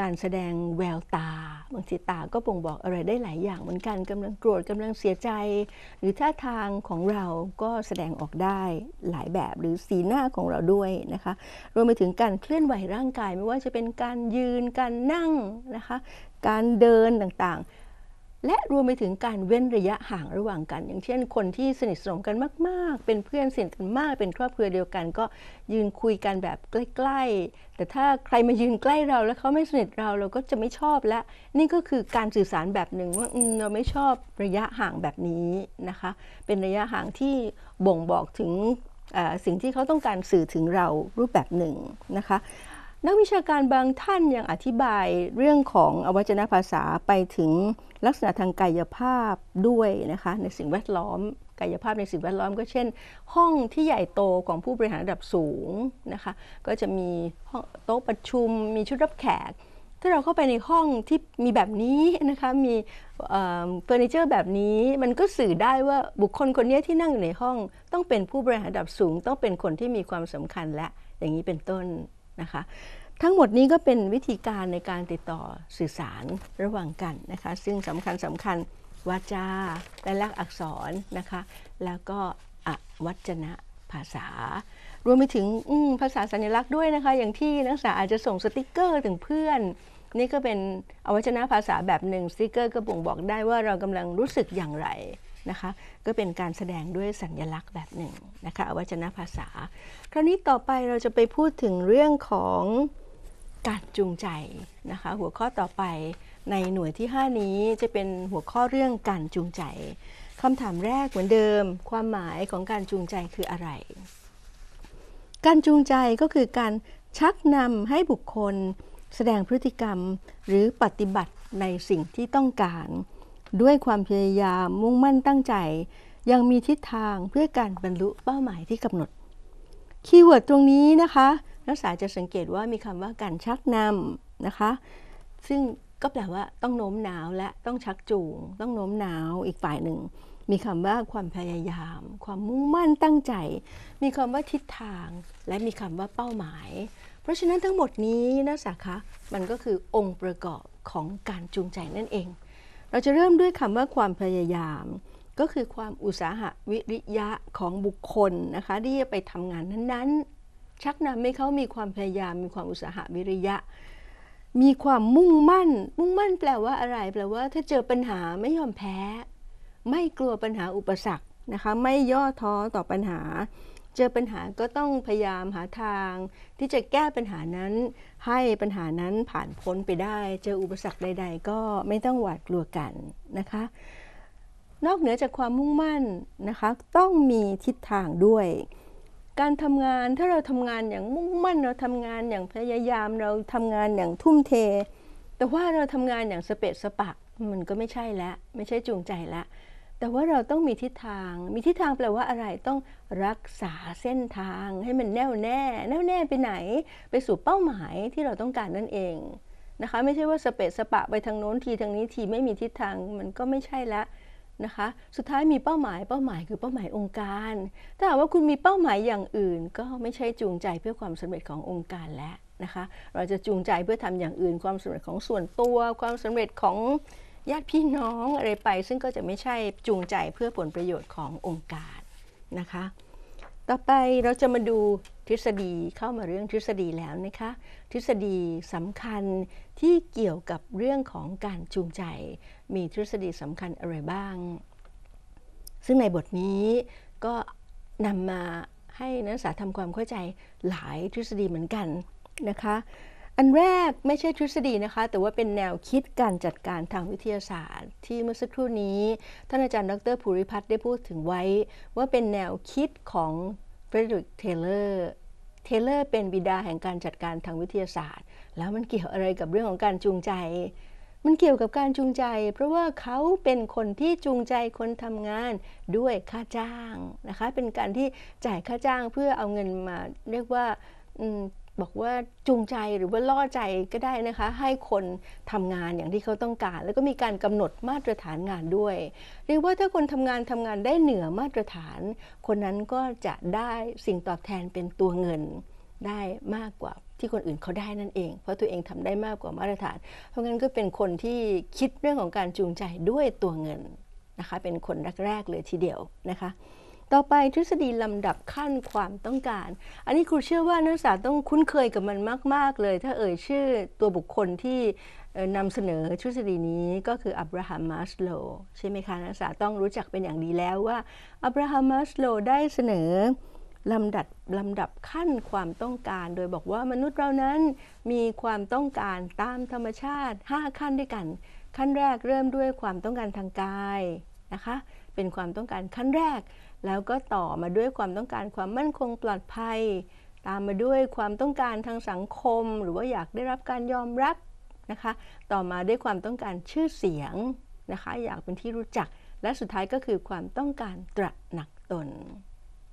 การแสดงแววตา บางทีตาก็บ่งบอกอะไรได้หลายอย่างเหมือนกันกำลังโกรธกำลังเสียใจ หรือท่าทางของเราก็แสดงออกได้หลายแบบหรือสีหน้าของเราด้วยนะคะรวมไปถึงการเคลื่อนไหวร่างกายไม่ว่าจะเป็นการยืนการนั่งนะคะ การเดินต่างๆและรวมไปถึงการเว้นระยะห่างระหว่างกัน อย่างเช่นคนที่สนิทสนมกันมาก ๆ เป็นเพื่อนสนิทกันมากเป็นครอบครัวเดียวกัน ก็ยืนคุยกันแบบใกล้ ๆ แต่ถ้าใครมายืนใกล้เราแล้วเขาไม่สนิทเราเราก็จะไม่ชอบและนี่ก็คือการสื่อสารแบบหนึ่งว่าเราไม่ชอบระยะห่างแบบนี้นะคะ เป็นระยะห่างที่บ่งบอกถึงสิ่งที่เขาต้องการสื่อถึงเรารูปแบบหนึ่งนะคะนักวิชาการบางท่านยังอธิบายเรื่องของอวัจนภาษาไปถึงลักษณะทางกายภาพด้วยนะคะในสิ่งแวดล้อม กายภาพในสิ่งแวดล้อมก็เช่น ห้องที่ใหญ่โตของผู้บริหารระดับสูงนะคะก็จะมีโต๊ะประชุมมีชุดรับแขก ถ้าเราเข้าไปในห้องที่มีแบบนี้นะคะมีเฟอร์นิเจอร์แบบนี้ มันก็สื่อได้ว่าบุคคลคนนี้ที่นั่งอยู่ในห้องต้องเป็นผู้บริหารระดับสูง ต้องเป็นคนที่มีความสำคัญและอย่างนี้เป็นต้นนะคะทั้งหมดนี้ก็เป็นวิธีการในการติดต่อสื่อสารระหว่างกันนะคะซึ่งสำคัญสำคัญวาจาและลักษณ์อักษรนะคะแล้วก็อวัจนะภาษา รวมไปถึงภาษาสัญลักษณ์ด้วยนะคะอย่างที่นักศึกษาอาจจะส่งสติกเกอร์ถึงเพื่อน นี่ก็เป็นอวัจนะภาษาแบบหนึ่งสติกเกอร์ก็บ่งบอกได้ว่าเรากำลังรู้สึกอย่างไรนะคะก็เป็นการแสดงด้วยสัญญลักษณ์แบบหนึ่งนะคะอวัจนภาษา คราวนี้ต่อไปเราจะไปพูดถึงเรื่องของการจูงใจนะคะหัวข้อต่อไปในหน่วยที่ 5 นี้จะเป็นหัวข้อเรื่องการจูงใจคำถามแรกเหมือนเดิม ความหมายของการจูงใจคืออะไร การจูงใจก็คือการชักนำให้บุคคล แสดงพฤติกรรม หรือปฏิบัติในสิ่งที่ต้องการด้วยความพยายามมุ่งมั่นตั้งใจ ยังมีทิศทางเพื่อการบรรลุเป้าหมายที่กำหนดคีย์เวิร์ดตรงนี้นะคะนักศึกษาจะสังเกตว่ามีคำว่าการชักนำนะคะ ซึ่งก็แปลว่าต้องโน้มน้าวและต้องชักจูง ต้องโน้มน้าวอีกฝ่ายหนึ่งมีคำว่าความพยายาม ความมุ่งมั่นตั้งใจ มีคำว่าทิศทาง และมีคำว่าเป้าหมาย เพราะฉะนั้นทั้งหมดนี้นักศึกษาคะมันก็คือองค์ประกอบของการจูงใจนั่นเองเราจะเริ่มด้วยคำว่าความพยายาม ก็คือความอุตสาหะวิริยะของบุคคลนะคะที่จะไปทำงานนั้นๆชักนำให้เขามีความพยายามมีความอุตสาหะวิริยะ มีความมุ่งมั่น มุ่งมั่นแปลว่าอะไร แปลว่า ถ้าเจอปัญหาไม่ยอมแพ้ ไม่กลัวปัญหาอุปสรรคนะคะไม่ย่อท้อต่อปัญหาเจอปัญหาก็ต้องพยายามหาทางที่จะแก้ปัญหานั้นให้ปัญหานั้นผ่านพ้นไปได้ เจออุปสรรคใด ๆ ก็ไม่ต้องหวาดกลัวกันนะคะนอกเหนือจากความมุ่งมั่นนะคะต้องมีทิศทางด้วย การทำงานถ้าเราทำงานอย่างมุ่งมั่นเราทำงานอย่างพยายามเราทำงานอย่างทุ่มเท แต่ว่าเราทำงานอย่างสเปะสปะมันก็ไม่ใช่แล้วไม่ใช่จูงใจแล้วแต่ว่าเราต้องมีทิศทาง มีทิศทางแปลว่าอะไร ต้องรักษาเส้นทางให้มันแน่วแน่แน่วแน่ไปไหน ไปสู่เป้าหมายที่เราต้องการนั่นเองนะคะ ไม่ใช่ว่าสเปะสปะไปทางโน้นทีทางนี้ทีไม่มีทิศทางมันก็ไม่ใช่ละนะคะ สุดท้ายมีเป้าหมาย เป้าหมายคือเป้าหมายองค์การ ถ้าหากว่าคุณมีเป้าหมายอย่างอื่น ก็ไม่ใช่จูงใจเพื่อความสำเร็จขององค์การแล้วนะคะ เราจะจูงใจเพื่อทำอย่างอื่น ความสำเร็จของส่วนตัว ความสำเร็จของญาติพี่น้องอะไรไปซึ่งก็จะไม่ใช่จูงใจเพื่อผลประโยชน์ขององค์การนะคะ ต่อไปเราจะมาดูทฤษฎีเข้ามาเรื่องทฤษฎีแล้วนะคะ ทฤษฎีสำคัญที่เกี่ยวกับเรื่องของการจูงใจ มีทฤษฎีสำคัญอะไรบ้าง ซึ่งในบทนี้ก็นำมาให้นักศึกษาทำความเข้าใจหลายทฤษฎีเหมือนกันนะคะอันแรกไม่ใช่ทฤษฎีนะคะ แต่ว่าเป็นแนวคิดการจัดการทางวิทยาศาสตร์ ที่เมื่อสักครู่นี้ท่านอาจารย์ ดรภูริพัฒน์ได้พูดถึงไว้ว่าเป็นแนวคิดของเฟรเดริกเทเลอร์เทเลอร์เป็นบิดาแห่งการจัดการทางวิทยาศาสตร์ แล้วมันเกี่ยวอะไรกับเรื่องของการจูงใจ มันเกี่ยวกับการจูงใจ เพราะว่าเขาเป็นคนที่จูงใจคนทำงานด้วยค่าจ้างนะคะเป็นการที่จ่ายค่าจ้าง เพื่อเอาเงินมาเรียกว่าบอกว่าจูงใจหรือว่าล่อใจก็ได้นะคะ ให้คนทำงานอย่างที่เขาต้องการ แล้วก็มีการกำหนดมาตรฐานงานด้วยเรียกว่าถ้าคนทำงานทำงานได้เหนือมาตรฐาน คนนั้นก็จะได้สิ่งตอบแทนเป็นตัวเงินได้มากกว่าที่คนอื่นเขาได้นั่นเอง เพราะตัวเองทำได้มากกว่ามาตรฐาน เพราะงั้นก็เป็นคนที่คิดเรื่องของการจูงใจด้วยตัวเงินนะคะ เป็นคนแรกๆเลยทีเดียวนะคะต่อไปทฤษฎีลำดับขั้นความต้องการ อันนี้ครูเชื่อว่านักศึกษาต้องคุ้นเคยกับมันมาก ๆ เลย ถ้าเอ่ยชื่อตัวบุคคลที่นำเสนอทฤษฎีนี้ก็คืออับราฮัมมัสโลใช่ไหมคะนักศึกษาต้องรู้จักเป็นอย่างดีแล้วว่าอับราฮัมมัสโลได้เสนอลำดับลำดับขั้นความต้องการ โดยบอกว่ามนุษย์เรานั้นมีความต้องการตามธรรมชาติ 5 ขั้นด้วยกัน ขั้นแรกเริ่มด้วยความต้องการทางกายนะคะเป็นความต้องการขั้นแรกแล้วก็ต่อมาด้วยความต้องการความมั่นคงปลอดภัย ตามมาด้วยความต้องการทางสังคมหรือว่าอยากได้รับการยอมรับนะคะต่อมาด้วยความต้องการชื่อเสียงนะคะอยากเป็นที่รู้จักและสุดท้ายก็คือความต้องการตระหนักตน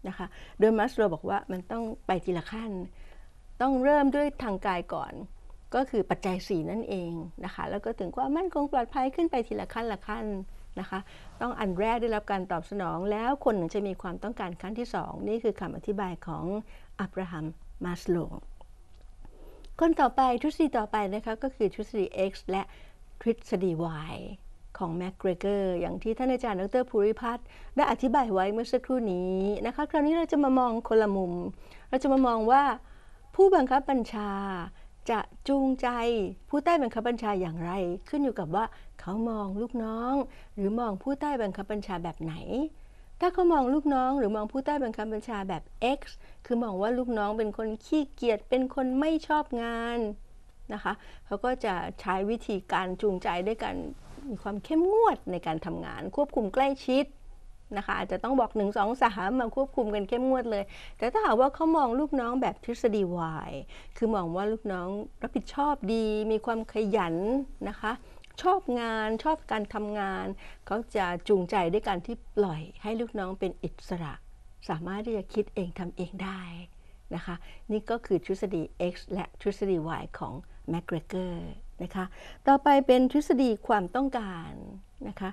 นะคะโดยมัสโลบอกว่ามันต้องไปทีละขั้นต้องเริ่มด้วยทางกายก่อน ก็คือปัจจัย4นั่นเองนะคะแล้วก็ถึงความมั่นคงปลอดภัยขึ้นไปทีละขั้นละขั้นนะคะต้องอันแรกได้รับการตอบสนอง แล้วคนหนึ่งจะมีความต้องการขั้นที่ 2 นี่คือคำอธิบายของอับราฮัมมาสโลคนต่อไปทฤษฎีต่อไปนะคะก็คือทฤษฎี X และทฤษฎี Y ของแมกเกรเกอร์อย่างที่ท่านอาจารย์ดรภูริพัฒน์ได้อธิบายไว้เมื่อสักครู่นี้นะคะคราวนี้เราจะมามองคนละมุม เราจะมามองว่า ผู้บังคับบัญชาจะจูงใจผู้ใต้บังคับบัญชาอย่างไร ขึ้นอยู่กับว่าเขามองลูกน้องหรือมองผู้ใต้บังคับบัญชาแบบไหน ถ้าเขามองลูกน้อง หรือมองผู้ใต้บังคับบัญชาแบบ X คือมองว่าลูกน้องเป็นคนขี้เกียจ เป็นคนไม่ชอบงานนะคะ เขาก็จะใช้วิธีการจูงใจด้วยการมีความเข้มงวดในการทำงาน ควบคุมใกล้ชิดนะคะ อาจจะต้องบอก 1 2 3มาควบคุมกันเข้มงวดเลย แต่ถ้าหากว่าเขามองลูกน้องแบบทฤษฎี y คือมองว่าลูกน้องรับผิดชอบดี มีความขยันนะคะชอบงานชอบการทำงาน เขาจะจูงใจด้วยการที่ปล่อยให้ลูกน้องเป็นอิสระ สามารถที่จะคิดเองทำเองได้นะคะนี่ก็คือทฤษฎี X และทฤษฎี Y ของแมกเรเกอร์นะคะต่อไปเป็นทฤษฎีความต้องการนะคะ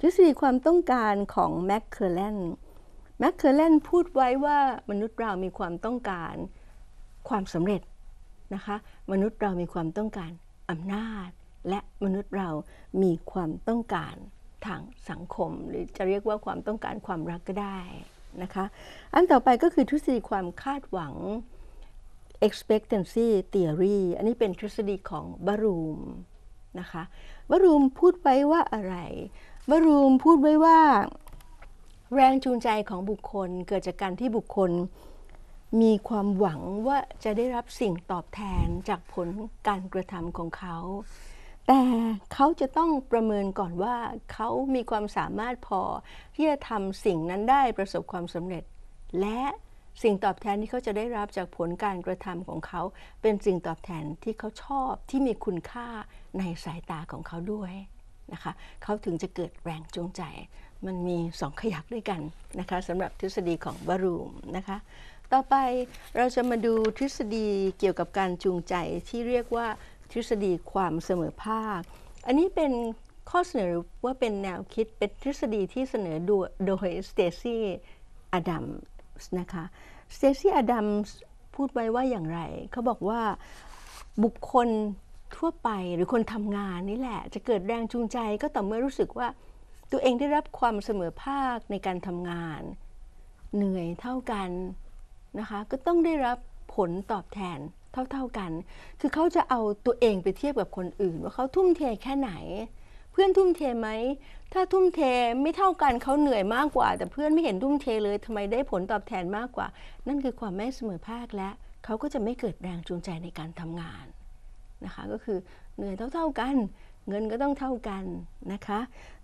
ทฤษฎีความต้องการของแมคเคอร์แลนแมคเคอร์แลนพูดไว้ว่ามนุษย์เรามีความต้องการความสำเร็จนะคะมนุษย์เรามีความต้องการอำนาจและมนุษย์เรามีความต้องการทางสังคม หรือจะเรียกว่าความต้องการความรักก็ได้นะคะ อันต่อไปก็คือทฤษฎีความคาดหวัง expectancy theory อันนี้เป็นทฤษฎีของบารูมนะคะ บารูมพูดไว้ว่าอะไร บารูมพูดไว้ว่า แรงจูงใจของบุคคลเกิดจากการที่บุคคล มีความหวังว่าจะได้รับสิ่งตอบแทนจากผลการกระทำของเขาแต่เขาจะต้องประเมินก่อนว่าเขามีความสามารถพอที่จะทำสิ่งนั้นได้ประสบความสำเร็จ และสิ่งตอบแทนที่เขาจะได้รับจากผลการกระทำของเขา เป็นสิ่งตอบแทนที่เขาชอบที่มีคุณค่าในสายตาของเขาด้วยนะคะ เขาถึงจะเกิดแรงจูงใจมันมีสองขยักด้วยกันนะคะสำหรับทฤษฎีของบารูมนะคะ ต่อไปเราจะมาดูทฤษฎีเกี่ยวกับการจูงใจที่เรียกว่าทฤษฎีความเสมอภาค อันนี้เป็น ข้อเสนอว่าเป็นแนวคิดเป็นทฤษฎีที่เสนอโดยสเตซี่อดัมส์นะคะสเตซี่อดัมส์พูดไว้ว่าอย่างไร เขาบอกว่าบุคคลทั่วไปหรือคนทำงานนี่แหละจะเกิดแรงจูงใจก็ต่อเมื่อรู้สึกว่าตัวเองได้รับความเสมอภาคในการทำงานเหนื่อยเท่ากัน นะคะ ก็ต้องได้รับผลตอบแทนเท่าๆกัน คือเขาจะเอาตัวเองไปเทียบกับคนอื่น ว่าเขาทุ่มเทแค่ไหน เพื่อนทุ่มเทไหม ถ้าทุ่มเทไม่เท่ากันเขาเหนื่อยมากกว่า แต่เพื่อนไม่เห็นทุ่มเทเลยทำไมได้ผลตอบแทนมากกว่า นั่นคือความไม่เสมอภาคและเขาก็จะไม่เกิดแรงจูงใจในการทำงานนะคะก็คือเหนื่อยเท่าๆกัน เงินก็ต้องเท่ากันนะคะ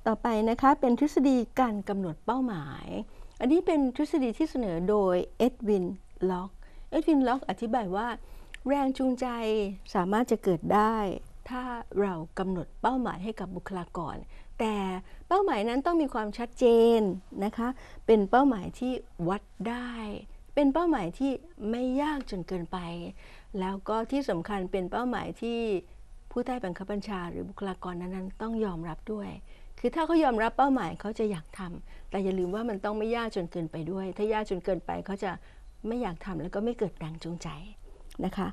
ต่อไปนะคะเป็นทฤษฎีการกำหนดเป้าหมายอันนี้เป็นทฤษฎีที่เสนอโดยเอ็ดวินล็อกเอ็ดวินล็อกอธิบายว่าแรงจูงใจสามารถจะเกิดได้ ถ้าเรากำหนดเป้าหมายให้กับบุคลากรแต่เป้าหมายนั้นต้องมีความชัดเจนนะคะเป็นเป้าหมายที่วัดได้ เป็นเป้าหมายที่ไม่ยากจนเกินไป แล้วก็ที่สำคัญเป็นเป้าหมายที่ผู้ใต้บังคับบัญชาหรือบุคลากรนั้นๆต้องยอมรับด้วย คือถ้าเขายอมรับเป้าหมายเขาจะอยากทำ แต่อย่าลืมว่ามันต้องไม่ยากจนเกินไปด้วย ถ้ายากจนเกินไปเขาจะไม่อยากทำแล้วก็ไม่เกิดแรงจูงใจนะคะ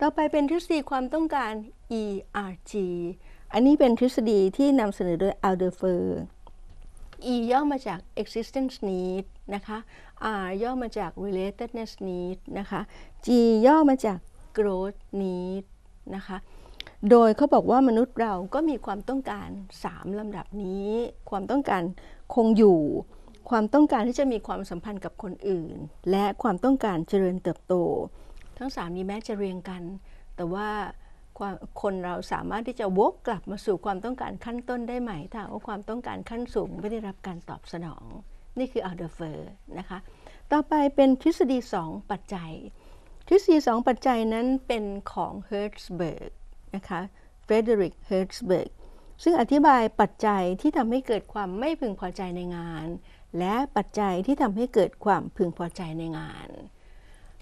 ต่อไปเป็นทฤษฎีความต้องการ ERG อันนี้เป็นทฤษฎีที่นำเสนอโดย a l d e r f e r E ย่อมาจาก existence need นะคะ R ย่อมาจาก relatedness need นะคะ G ย่อมาจาก growth need นะคะ โดยเขาบอกว่ามนุษย์เราก็มีความต้องการ 3ลำดับนี้ ความต้องการคงอยู่ ความต้องการที่จะมีความสัมพันธ์กับคนอื่น และความต้องการเจริญเติบโตทั้งสามนี้แม้จะเรียงกัน แต่ว่าคนเราสามารถที่จะวกกลับมาสู่ความต้องการขั้นต้นได้ใหม่ถ้าว่าความต้องการขั้นสูงไม่ได้รับการตอบสนอง นี่คืออัลเดอร์เฟอร์นะคะต่อไปเป็นทฤษฎี 2 ปัจจัย ทฤษฎี2 ปัจจัยนั้นเป็นของเฮิร์ตสเบิร์กนะคะเฟรเดริกเฮิร์ตสเบิร์กซึ่งอธิบายปัจจัยที่ทำให้เกิดความไม่พึงพอใจในงาน และปัจจัยที่ทำให้เกิดความพึงพอใจในงาน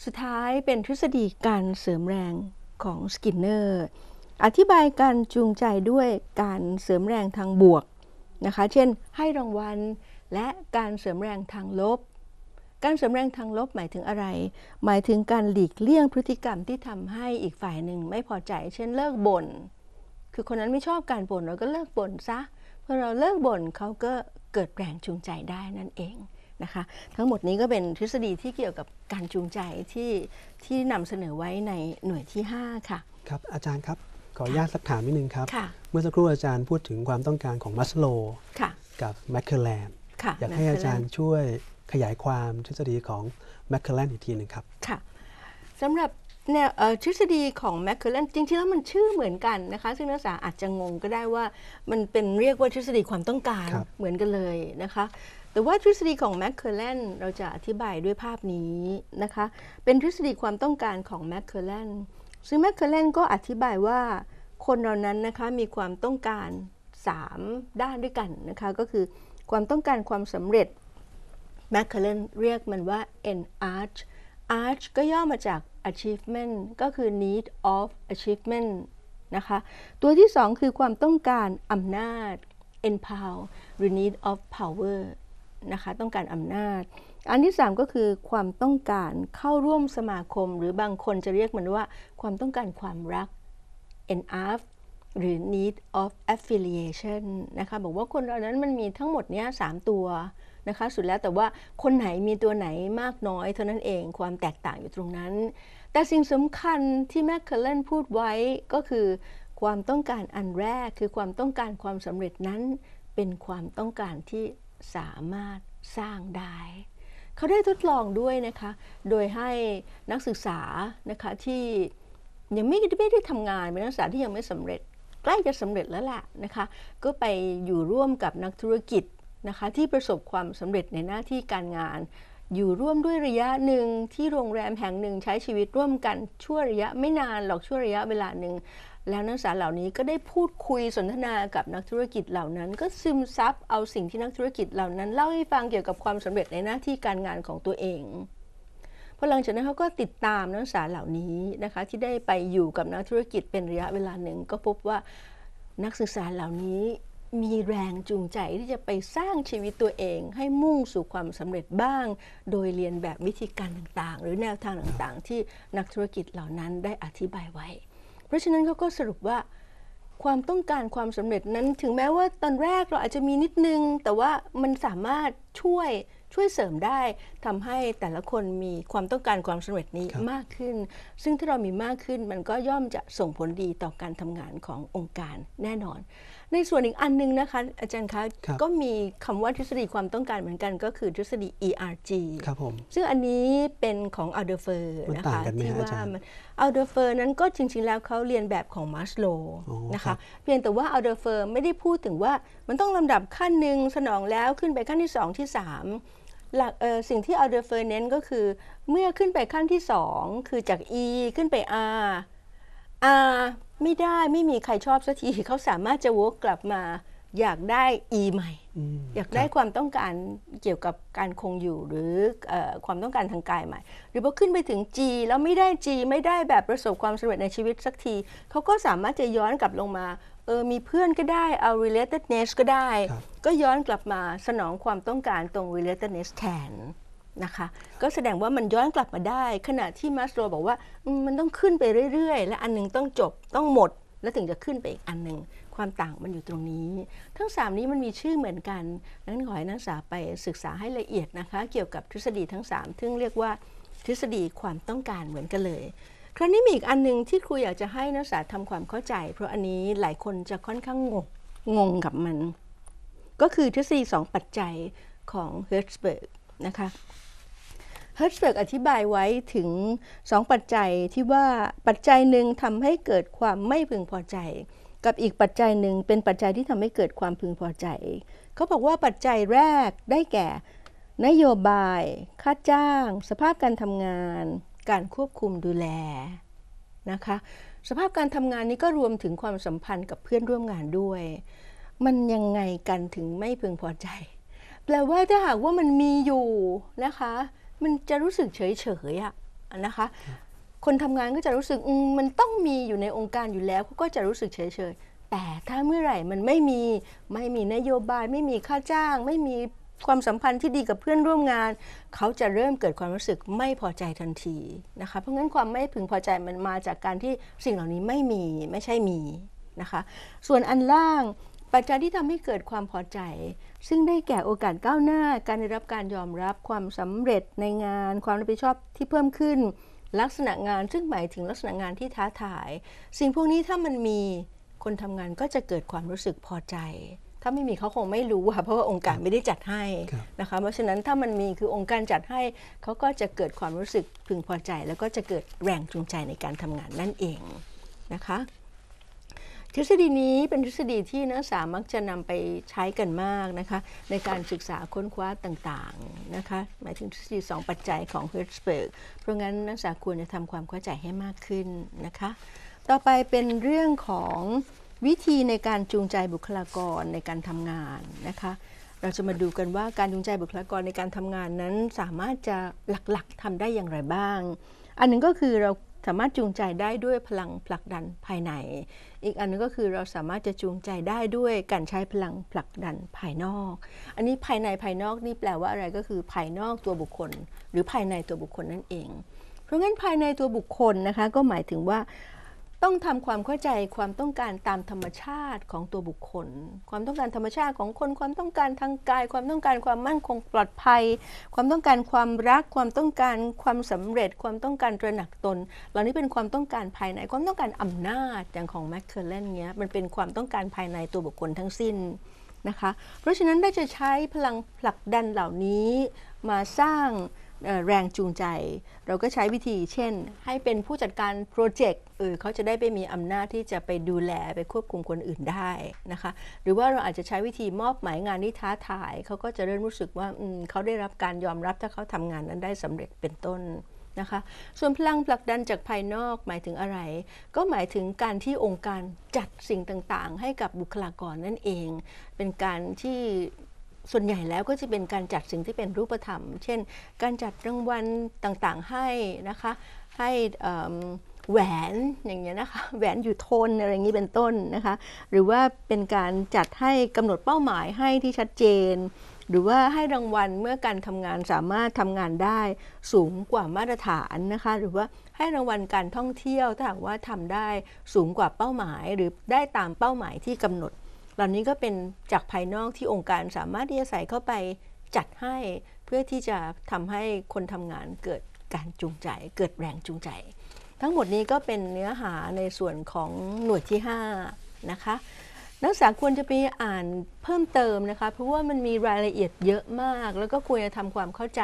สุดท้ายเป็นทฤษฎีการเสริมแรงของสกินเนอร์ อธิบายการจูงใจด้วยการเสริมแรงทางบวกนะคะ เช่น ให้รางวัลและการเสริมแรงทางลบ การเสริมแรงทางลบหมายถึงอะไร หมายถึงการหลีกเลี่ยงพฤติกรรมที่ทำให้อีกฝ่ายหนึ่งไม่พอใจ เช่นเลิกบน่น คือคนนั้นไม่ชอบการบ่นเราก็เลิกบ่นซะพอเราเลิกบ่นเขาก็เกิดแรงจูงใจได้นั่นเองนะคะทั้งหมดนี้ก็เป็นทฤษฎีที่เกี่ยวกับการจูงใจที่ที่นำเสนอไว้ในหน่วยที่ 5 ค่ะ ครับอาจารย์ครับ ขออนุญาตสักถามนิดนึงครับ เมื่อสักครู่อาจารย์พูดถึงความต้องการของมัสโลกับแมคเคลแลนอยากให้อาจารย์ช่วยขยายความทฤษฎีของแมคเคลแลนอีกทีหนึ่งครับค่ะสำหรับแนวทฤษฎีของแมคเคลเลนจริงๆแล้วมันชื่อเหมือนกันนะคะ ซึ่งนักศึกษาอาจจะงงก็ได้ว่ามันเป็นเรียกว่าทฤษฎีความต้องการรเหมือนกันเลยนะคะ แต่ว่าทฤษฎีของแมคเคลเลนเราจะอธิบายด้วยภาพนี้นะคะ เป็นทฤษฎีความต้องการของแมคเคลเลน ซึ่งแมคเคลเลนก็อธิบายว่าคนเรานั้นนะคะ มีความต้องการ 3 ด้านด้วยกันนะคะ ก็คือความต้องการความสำเร็จแมคเคลเลนเรียกมันว่า e n a r c h arch ก็ย่อมาจาก achievement ก็คือ need of achievement นะคะ ตัวที่สองคือความต้องการอำนาจ empower หรือ need of power นะคะ ต้องการอำนาจ อันที่สามก็คือความต้องการเข้าร่วมสมาคม หรือบางคนจะเรียกมันว่าความต้องการความรัก and of หรือ need of affiliation นะคะ บอกว่าคนเรานั้นมันมีทั้งหมดเนี้ยสตัวนะคะ สุดแล้วแต่ว่าคนไหนมีตัวไหนมากน้อย เท่านั้นเอง ความแตกต่างอยู่ตรงนั้นแต่สิ่งสำคัญที่แมคเคลเลนพูดไว้ก็คือ ความต้องการอันแรก คือความต้องการความสำเร็จนั้นเป็นความต้องการที่สามารถสร้างได้ เขาได้ทดลองด้วยนะคะ โดยให้นักศึกษานะคะที่ยังไม่ไม่ได้ทำงานเป็นนักศึกษาที่ยังไม่สำเร็จ ใกล้จะสำเร็จแล้วล่ะนะคะก็ไปอยู่ร่วมกับนักธุรกิจนะคะที่ประสบความสำเร็จในหน้าที่การงานอยู่ร่วมด้วยระยะหนึ่งที่โรงแรมแห่งหนึ่งใช้ชีวิตร่วมกันชั่วระยะ ไม่นานหรอกชั่วระยะเวลาหนึ่งแล้วนักศึกษาเหล่านี้ก็ได้พูดคุยสนทนากับนักธุรกิจเหล่านั้น ก็ซึมซับเอาสิ่งที่นักธุรกิจเหล่านั้น เล่าให้ฟังเกี่ยวกับความสำเร็จในหน้าที่การงานของตัวเองพอหลังจากนั้นเขาก็ติดตามนักศึกษาเหล่านี้นะคะที่ได้ไปอยู่กับนักธุรกิจเป็นระยะเวลาหนึ่งก็พบว่านักศึกษาเหล่านี้มีแรงจูงใจที่จะไปสร้างชีวิตตัวเอง ให้มุ่งสู่ความสำเร็จบ้าง โดยเรียนแบบวิธีการต่างๆ หรือแนวทางต่างๆ ที่นักธุรกิจเหล่านั้นได้อธิบายไว้ เพราะฉะนั้นเขาก็สรุปว่าความต้องการความสำเร็จนั้นถึงแม้ว่าตอนแรกเราอาจจะมีนิดนึง แต่ว่ามันสามารถช่วยช่วยเสริมได้ ทำให้แต่ละคนมีความต้องการความสำเร็จนี้มากขึ้น ซึ่งถ้าเรามีมากขึ้นมันก็ย่อมจะส่งผลดีต่อการทำงานขององค์การแน่นอนในส่วนอีกอันนึงนะคะอาจารย์คะ ก็มีคำว่าทฤษฎีความต้องการเหมือนกันก็คือทฤษฎี ERG ครับผมซึ่งอันนี้เป็นของอัลเดอร์เฟอร์นะคะที่ว่าอัลเดอร์เฟอร์นั้นก็จริงๆแล้วเขาเรียนแบบของมาสโลนะคะเพียงแต่ว่าอัลเดอร์เฟอร์ไม่ได้พูดถึงว่ามันต้องลำดับขั้นหนึ่งสนองแล้วขึ้นไปขั้นที่ 2ที่3หลักสิ่งที่อัลเดอร์เฟอร์เน้นก็คือเมื่อขึ้นไปขั้นที่ 2 คือจาก E ขึ้นไป R R ไม่ได้ไม่มีใครชอบสักทีเขาสามารถจะวกกลับมา อยากได้อีใหม่อยากได้ความต้องการเกี่ยวกับการคงอยู่หรือความต้องการทางกายใหม่หรือพอขึ้นไปถึง G แล้วไม่ได้ G ไม่ได้แบบประสบความสำเร็จในชีวิตสักทีเขาก็สามารถจะย้อนกลับลงมาเออมีเพื่อนก็ได้เอา relatedness ก็ได้ ก็ย้อนกลับมาสนองความต้องการตรง relatedness แทนนะคะก็แสดงว่ามันย้อนกลับมาได้ ขณะที่มาสโลบอกว่ามันต้องขึ้นไปเรื่อยๆ และอันนึงต้องจบต้องหมด แล้วถึงจะขึ้นไปอีกอันหนึ่งความต่างมันอยู่ตรงนี้ ทั้ง 3 นี้มันมีชื่อเหมือนกันนั้นขอให้นักศึกษาไปศึกษาให้ละเอียดนะคะ เกี่ยวกับทฤษฎีทั้ง3ซึ่งเรียกว่าทฤษฎีความต้องการเหมือนกันเลยคราวนี้มีอีกอันนึงที่ครูอยากจะให้นักศึกษาทำความเข้าใจ เพราะอันนี้หลายคนจะค่อนข้างงงงงกับมัน ก็คือทฤษฎี2ปัจจัยของเฮิร์ตเบิร์กนะคะเฮิร์ชเบิร์กอธิบายไว้ถึง 2 ปัจจัยที่ว่า ปัจจัยหนึ่งทำให้เกิดความไม่พึงพอใจ กับอีกปัจจัยหนึ่งเป็นปัจจัยที่ทำให้เกิดความพึงพอใจ เขาบอกว่าปัจจัยแรกได้แก่ นโยบาย ค่าจ้าง สภาพการทำงาน การควบคุมดูแลนะคะ สภาพการทำงานนี้ก็รวมถึงความสัมพันธ์กับเพื่อนร่วมงานด้วย มันยังไงกันถึงไม่พึงพอใจ แปลว่าถ้าหากว่ามันมีอยู่นะคะมันจะรู้สึกเฉยเฉยอะนะคะ คนทำงานก็จะรู้สึกมันต้องมีอยู่ในองค์การอยู่แล้ว ก็จะรู้สึกเฉยเฉยแต่ถ้าเมื่อไหร่มันไม่มีไม่มีนโยบายไม่มีค่าจ้าง ไม่มีความสัมพันธ์ที่ดีกับเพื่อนร่วมงาน เขาจะเริ่มเกิดความรู้สึกไม่พอใจทันทีนะคะ เพราะงั้นความไม่พึงพอใจมันมาจากการที่สิ่งเหล่านี้ไม่มีไม่ใช่มีนะคะ ส่วนอันล่างปัจจัยที่ทำให้เกิดความพอใจ ซึ่งได้แก่โอกาสก้าวหน้า การได้รับการยอมรับความสำเร็จในงานความรับผิดชอบที่เพิ่มขึ้นลักษณะงาน ซึ่งหมายถึงลักษณะงานที่ท้าทาย สิ่งพวกนี้ถ้ามันมีคนทำงานก็จะเกิดความรู้สึกพอใจ ถ้าไม่มีเขาคงไม่รู้ค่ะเพราะว่าองค์การไม่ได้จัดให้นะคะเพราะฉะนั้นถ้ามันมีคือองค์การจัดให้เขาก็จะเกิดความรู้สึกพึงพอใจ แล้วก็จะเกิดแรงจูงใจในการทำงานนั่นเองนะคะทฤษฎีนี้เป็นทฤษฎีที่นักศึกษามักจะนำไปใช้กันมากนะคะในการศึกษาค้นคว้าต่างๆนะคะหมายถึงทฤษฎี2ปัจจัยของเฮอร์สเบิร์ก เพราะงั้นนักศึกษาควรจะทำความเข้าใจให้มากขึ้นนะคะต่อไปเป็นเรื่องของวิธีในการจูงใจบุคลากรในการทำงานนะคะเราจะมาดูกันว่าการจูงใจบุคลากรในการทำงานนั้นสามารถจะหลักๆทำได้อย่างไรบ้าง อันหนึ่งก็คือเราสามารถจูงใจได้ด้วยพลังผลักดันภายใน อีกอันนึงก็คือเราสามารถจะจูงใจได้ด้วย การใช้พลังผลักดันภายนอก อันนี้ภายในภายนอกนี่แปลว่าอะไรก็คือภายนอกตัวบุคคล หรือภายในตัวบุคคลนั่นเอง เพราะงั้นภายในตัวบุคคลนะคะ ก็หมายถึงว่าต้องทำความเข้าใจความต้องการตามธรรมชาติของตัวบุคคล ความต้องการธรรมชาติของคน ความต้องการทางกาย ความต้องการความมั่นคงปลอดภัย ความต้องการความรัก ความต้องการความสำเร็จ ความต้องการตระหนักตน เหล่านี้เป็นความต้องการภายในความต้องการอำนาจอย่างของแมคเคอร์เลนเนี้ยมันเป็นความต้องการภายในตัวบุคคลทั้งสิ้นนะคะเพราะฉะนั้นได้จะใช้พลังผลักดันเหล่านี้มาสร้างแรงจูงใจเราก็ใช้วิธีเช่น ให้เป็นผู้จัดการโปรเจกต์เออเขาจะได้ไปมีอำนาจที่จะไปดูแลไปควบคุมคนอื่นได้นะคะ หรือว่าเราอาจจะใช้วิธีมอบหมายงานที่ท้าทายเขาก็จะเริ่มรู้สึกว่าเขาได้รับการยอมรับถ้าเขาทำงานนั้นได้สำเร็จเป็นต้นนะคะ ส่วนพลังผลักดันจากภายนอกหมายถึงอะไร ก็หมายถึงการที่องค์การจัดสิ่งต่างๆ ให้กับบุคลากรนั่นเอง เป็นการที่ส่วนใหญ่แล้วก็จะเป็นการจัดสิ่งที่เป็นรูปธรรม เช่น การจัดรางวัลต่างๆให้นะคะ ให้แหวนอย่างเงี้ยนะคะ แหวนอยู่ทนอะไรอย่างนี้เป็นต้นนะคะ หรือว่าเป็นการจัดให้กำหนดเป้าหมายให้ที่ชัดเจน หรือว่าให้รางวัลเมื่อการทำงานสามารถทำงานได้ สูงกว่ามาตรฐานนะคะ หรือว่าให้รางวัลการท่องเที่ยวถ้าหากว่าทำได้สูงกว่าเป้าหมายหรือได้ตามเป้าหมายที่กำหนดเหล่านี้ก็เป็นจากภายนอกที่องค์การสามารถที่จะใส่เข้าไปจัดให้ เพื่อที่จะทำให้คนทำงานเกิดการจูงใจ เกิดแรงจูงใจ ทั้งหมดนี้ก็เป็นเนื้อหาในส่วนของหน่วยที่ 5 นะคะ นักศึกษาควรจะไปอ่านเพิ่มเติมนะคะ เพราะว่ามันมีรายละเอียดเยอะมาก แล้วก็ควรจะทำความเข้าใจ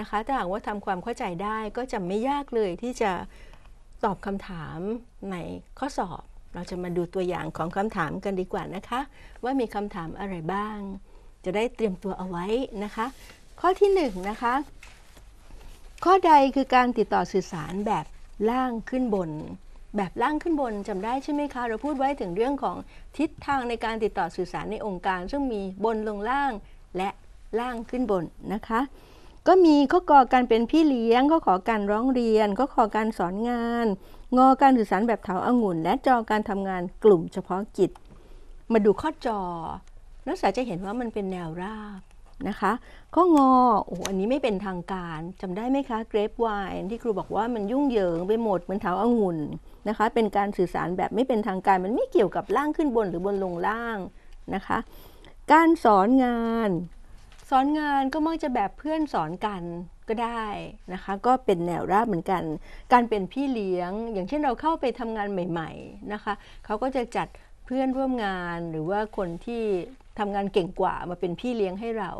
นะคะถ้าหากว่าทำความเข้าใจได้ก็จะไม่ยากเลยที่จะตอบคำถามในข้อสอบเราจะมาดูตัวอย่างของคำถามกันดีกว่านะคะ ว่ามีคำถามอะไรบ้าง จะได้เตรียมตัวเอาไว้นะคะ ข้อที่1นนะคะ ข้อใดคือการติดต่อสื่อสารแบบล่างขึ้นบน แบบล่างขึ้นบนจำได้ใช่ไหมคะ เราพูดไว้ถึงเรื่องของทิศทางในการติดต่อสื่อสารในองค์การ ซึ่งมีบนลงล่าง และล่างขึ้นบนนะคะ ก็มีข้อกอการเป็นพี่เลี้ยงข้อขอการร้องเรียนข้อขอการสอนงานงอการสื่อสารแบบเถาอางุ่น และจอการทำงานกลุ่มเฉพาะกิจ มาดูข้อจอ นักศึกษาจะเห็นว่ามันเป็นแนวราบนะคะ ข้องอโอ้อันนี้ไม่เป็นทางการจำได้ไหมคะ เกรปไวน์ที่ครูบอกว่ามันยุ่งเหยิงไปหมดเหมือนเถาอางุ่นนะคะ เป็นการสื่อสารแบบไม่เป็นทางการมันไม่เกี่ยวกับล่างขึ้นบนหรือบนลงล่างนะคะ การสอนงานสอนงานก็มักจะแบบเพื่อนสอนกันก็ได้นะคะก็เป็นแนวราบเหมือนกัน การเป็นพี่เลี้ยง อย่างเช่นเราเข้าไปทำงานใหม่ ๆนะคะเขาก็จะจัดเพื่อนร่วมงานหรือว่าคนที่ทำงานเก่งกว่ามาเป็นพี่เลี้ยงให้เรา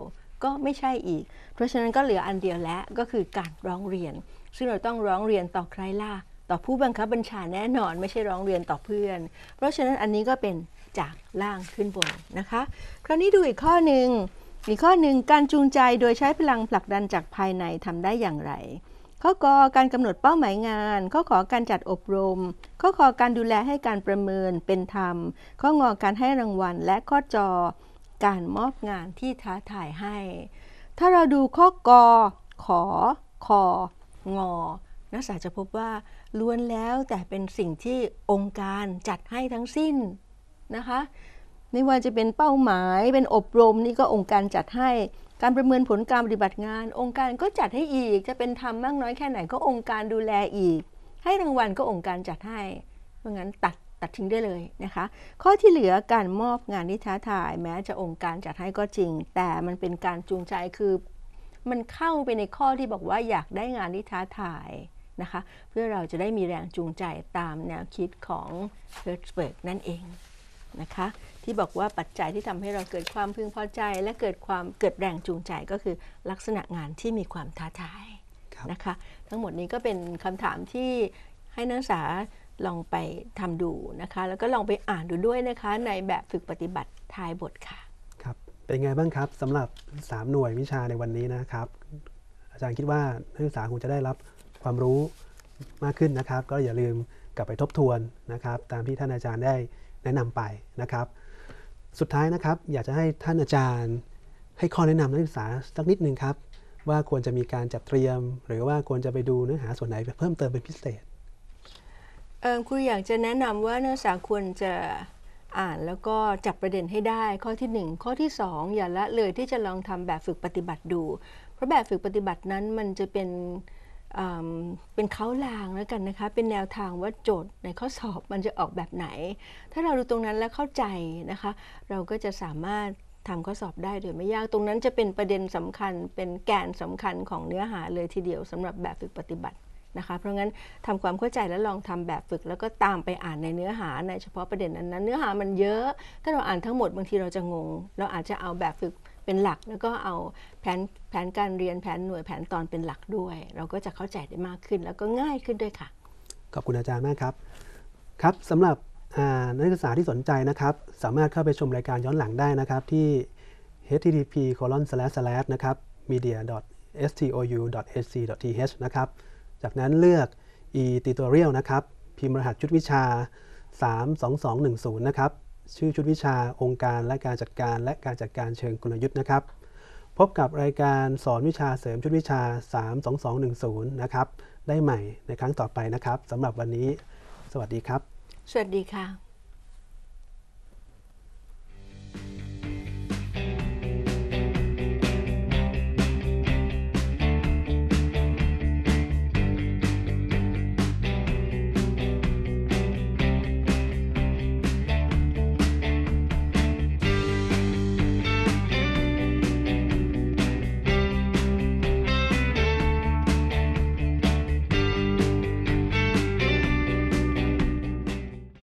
ก็ไม่ใช่อีก เพราะฉะนั้นก็เหลืออันเดียวแล้วก็คือการร้องเรียน ซึ่งเราต้องร้องเรียนต่อใครล่ะต่อผู้บังคับบัญชาแน่นอน ไม่ใช่ร้องเรียนต่อเพื่อน เพราะฉะนั้นอันนี้ก็เป็นจากล่างขึ้นบนนะคะคราวนี้ดูอีกข้อหนึ่งอีกข้อหนึ่งการจูงใจโดยใช้พลังผลักดันจากภายในทำได้อย่างไร ข้อกอการกำหนดเป้าหมายงานข้อขอการจัดอบรมข้อขอการดูแลให้การประเมินเป็นธรรม ข้องอการให้รางวัล และข้อจอการมอบงานที่ท้าทายให้ ถ้าเราดูข้อกอขอคองอนักศึกษาจะพบว่าล้วนแล้วแต่เป็นสิ่งที่องค์การจัดให้ทั้งสิ้นนะคะไม่ว่าจะเป็นเป้าหมายเป็นอบรมนี่ก็องค์การจัดให้การประเมินผลการปฏิบัติงาน องค์การก็จัดให้อีกจะเป็นธรรมมากน้อยแค่ไหนก็องค์การดูแลอีก ให้รางวัลก็องค์การจัดให้เพราะงั้นตัดตัดทิ้งได้เลยนะคะ ข้อที่เหลือการมอบงานที่ท้าทายแม้จะองค์การจัดให้ก็จริง แต่มันเป็นการจูงใจคือ มันเข้าไปในข้อที่บอกว่าอยากได้งานที่ท้าทายนะคะ เพื่อเราจะได้มีแรงจูงใจตามแนวคิดของเฮิร์ตเบิร์กนั่นเองนะคะที่บอกว่าปัจจัยที่ทำให้เราเกิดความพึงพอใจ และเกิดความเกิดแรงจูงใจก็คือลักษณะงานที่มีความท้าทายนะคะทั้งหมดนี้ก็เป็นคำถามที่ให้นักศึกษาลองไปทำดูนะคะแล้วก็ลองไปอ่านดูด้วยนะคะในแบบฝึกปฏิบัติทายบทค่ะครับเป็นไงบ้างครับสำหรับ 3 หน่วยวิชาในวันนี้นะครับ อาจารย์คิดว่านักศึกษาคงจะได้รับความรู้มากขึ้นนะครับ ก็อย่าลืมกลับไปทบทวนนะครับ ตามที่ท่านอาจารย์ได้แนะนำไปนะครับสุดท้ายนะครับอยากจะให้ท่านอาจารย์ให้ข้อแนะนำนักศึกษาสักนิดนึงครับ ว่าควรจะมีการจัดเตรียม หรือว่าควรจะไปดูเนื้อหาส่วนไหนเพิ่มเติมเป็นพิเศษครูอยากจะแนะนำว่านักศึกษาควรจะอ่านแล้วก็จับประเด็นให้ได้ข้อที่ 1 ข้อที่ 2อย่าละเลยที่จะลองทำแบบฝึกปฏิบัติดู เพราะแบบฝึกปฏิบัตินั้นมันจะเป็นเป็นเขาลางแล้วกันนะคะ เป็นแนวทางว่าโจทย์ในข้อสอบมันจะออกแบบไหน ถ้าเราดูตรงนั้นแล้วเข้าใจนะคะ เราก็จะสามารถทำข้อสอบได้โดยไม่ยาก ตรงนั้นจะเป็นประเด็นสำคัญ เป็นแกนสำคัญของเนื้อหาเลยทีเดียวสำหรับแบบฝึกปฏิบัตินะคะ เพราะงั้นทำความเข้าใจแล้วลองทำแบบฝึกแล้วก็ตามไปอ่านในเนื้อหา ในเฉพาะประเด็นนั้นๆเนื้อหามันเยอะถ้าเราอ่านทั้งหมดบางทีเราจะงง เราอาจจะเอาแบบฝึกเป็นหลักแล้วก็เอาแผนแผนการเรียนแผนหน่วยแผนตอนเป็นหลักด้วย เราก็จะเข้าใจได้มากขึ้นแล้วก็ง่ายขึ้นด้วยค่ะ ขอบคุณอาจารย์มากครับ ครับสำหรับนักศึกษาที่สนใจนะครับ สามารถเข้าไปชมรายการย้อนหลังได้นะครับที่ http colon slash slash นะครับ media stou hc th นะครับ จากนั้นเลือก e tutorial นะครับ พิมพ์รหัสชุดวิชา 32210 นะครับชื่อชุดวิชาองค์การและการจัดการ และการจัดการเชิงกลยุทธ์นะครับ พบกับรายการสอนวิชาเสริมชุดวิชา 32210 นะครับ ได้ใหม่ในครั้งต่อไปนะครับสำหรับวันนี้ สวัสดีครับ สวัสดีค่ะ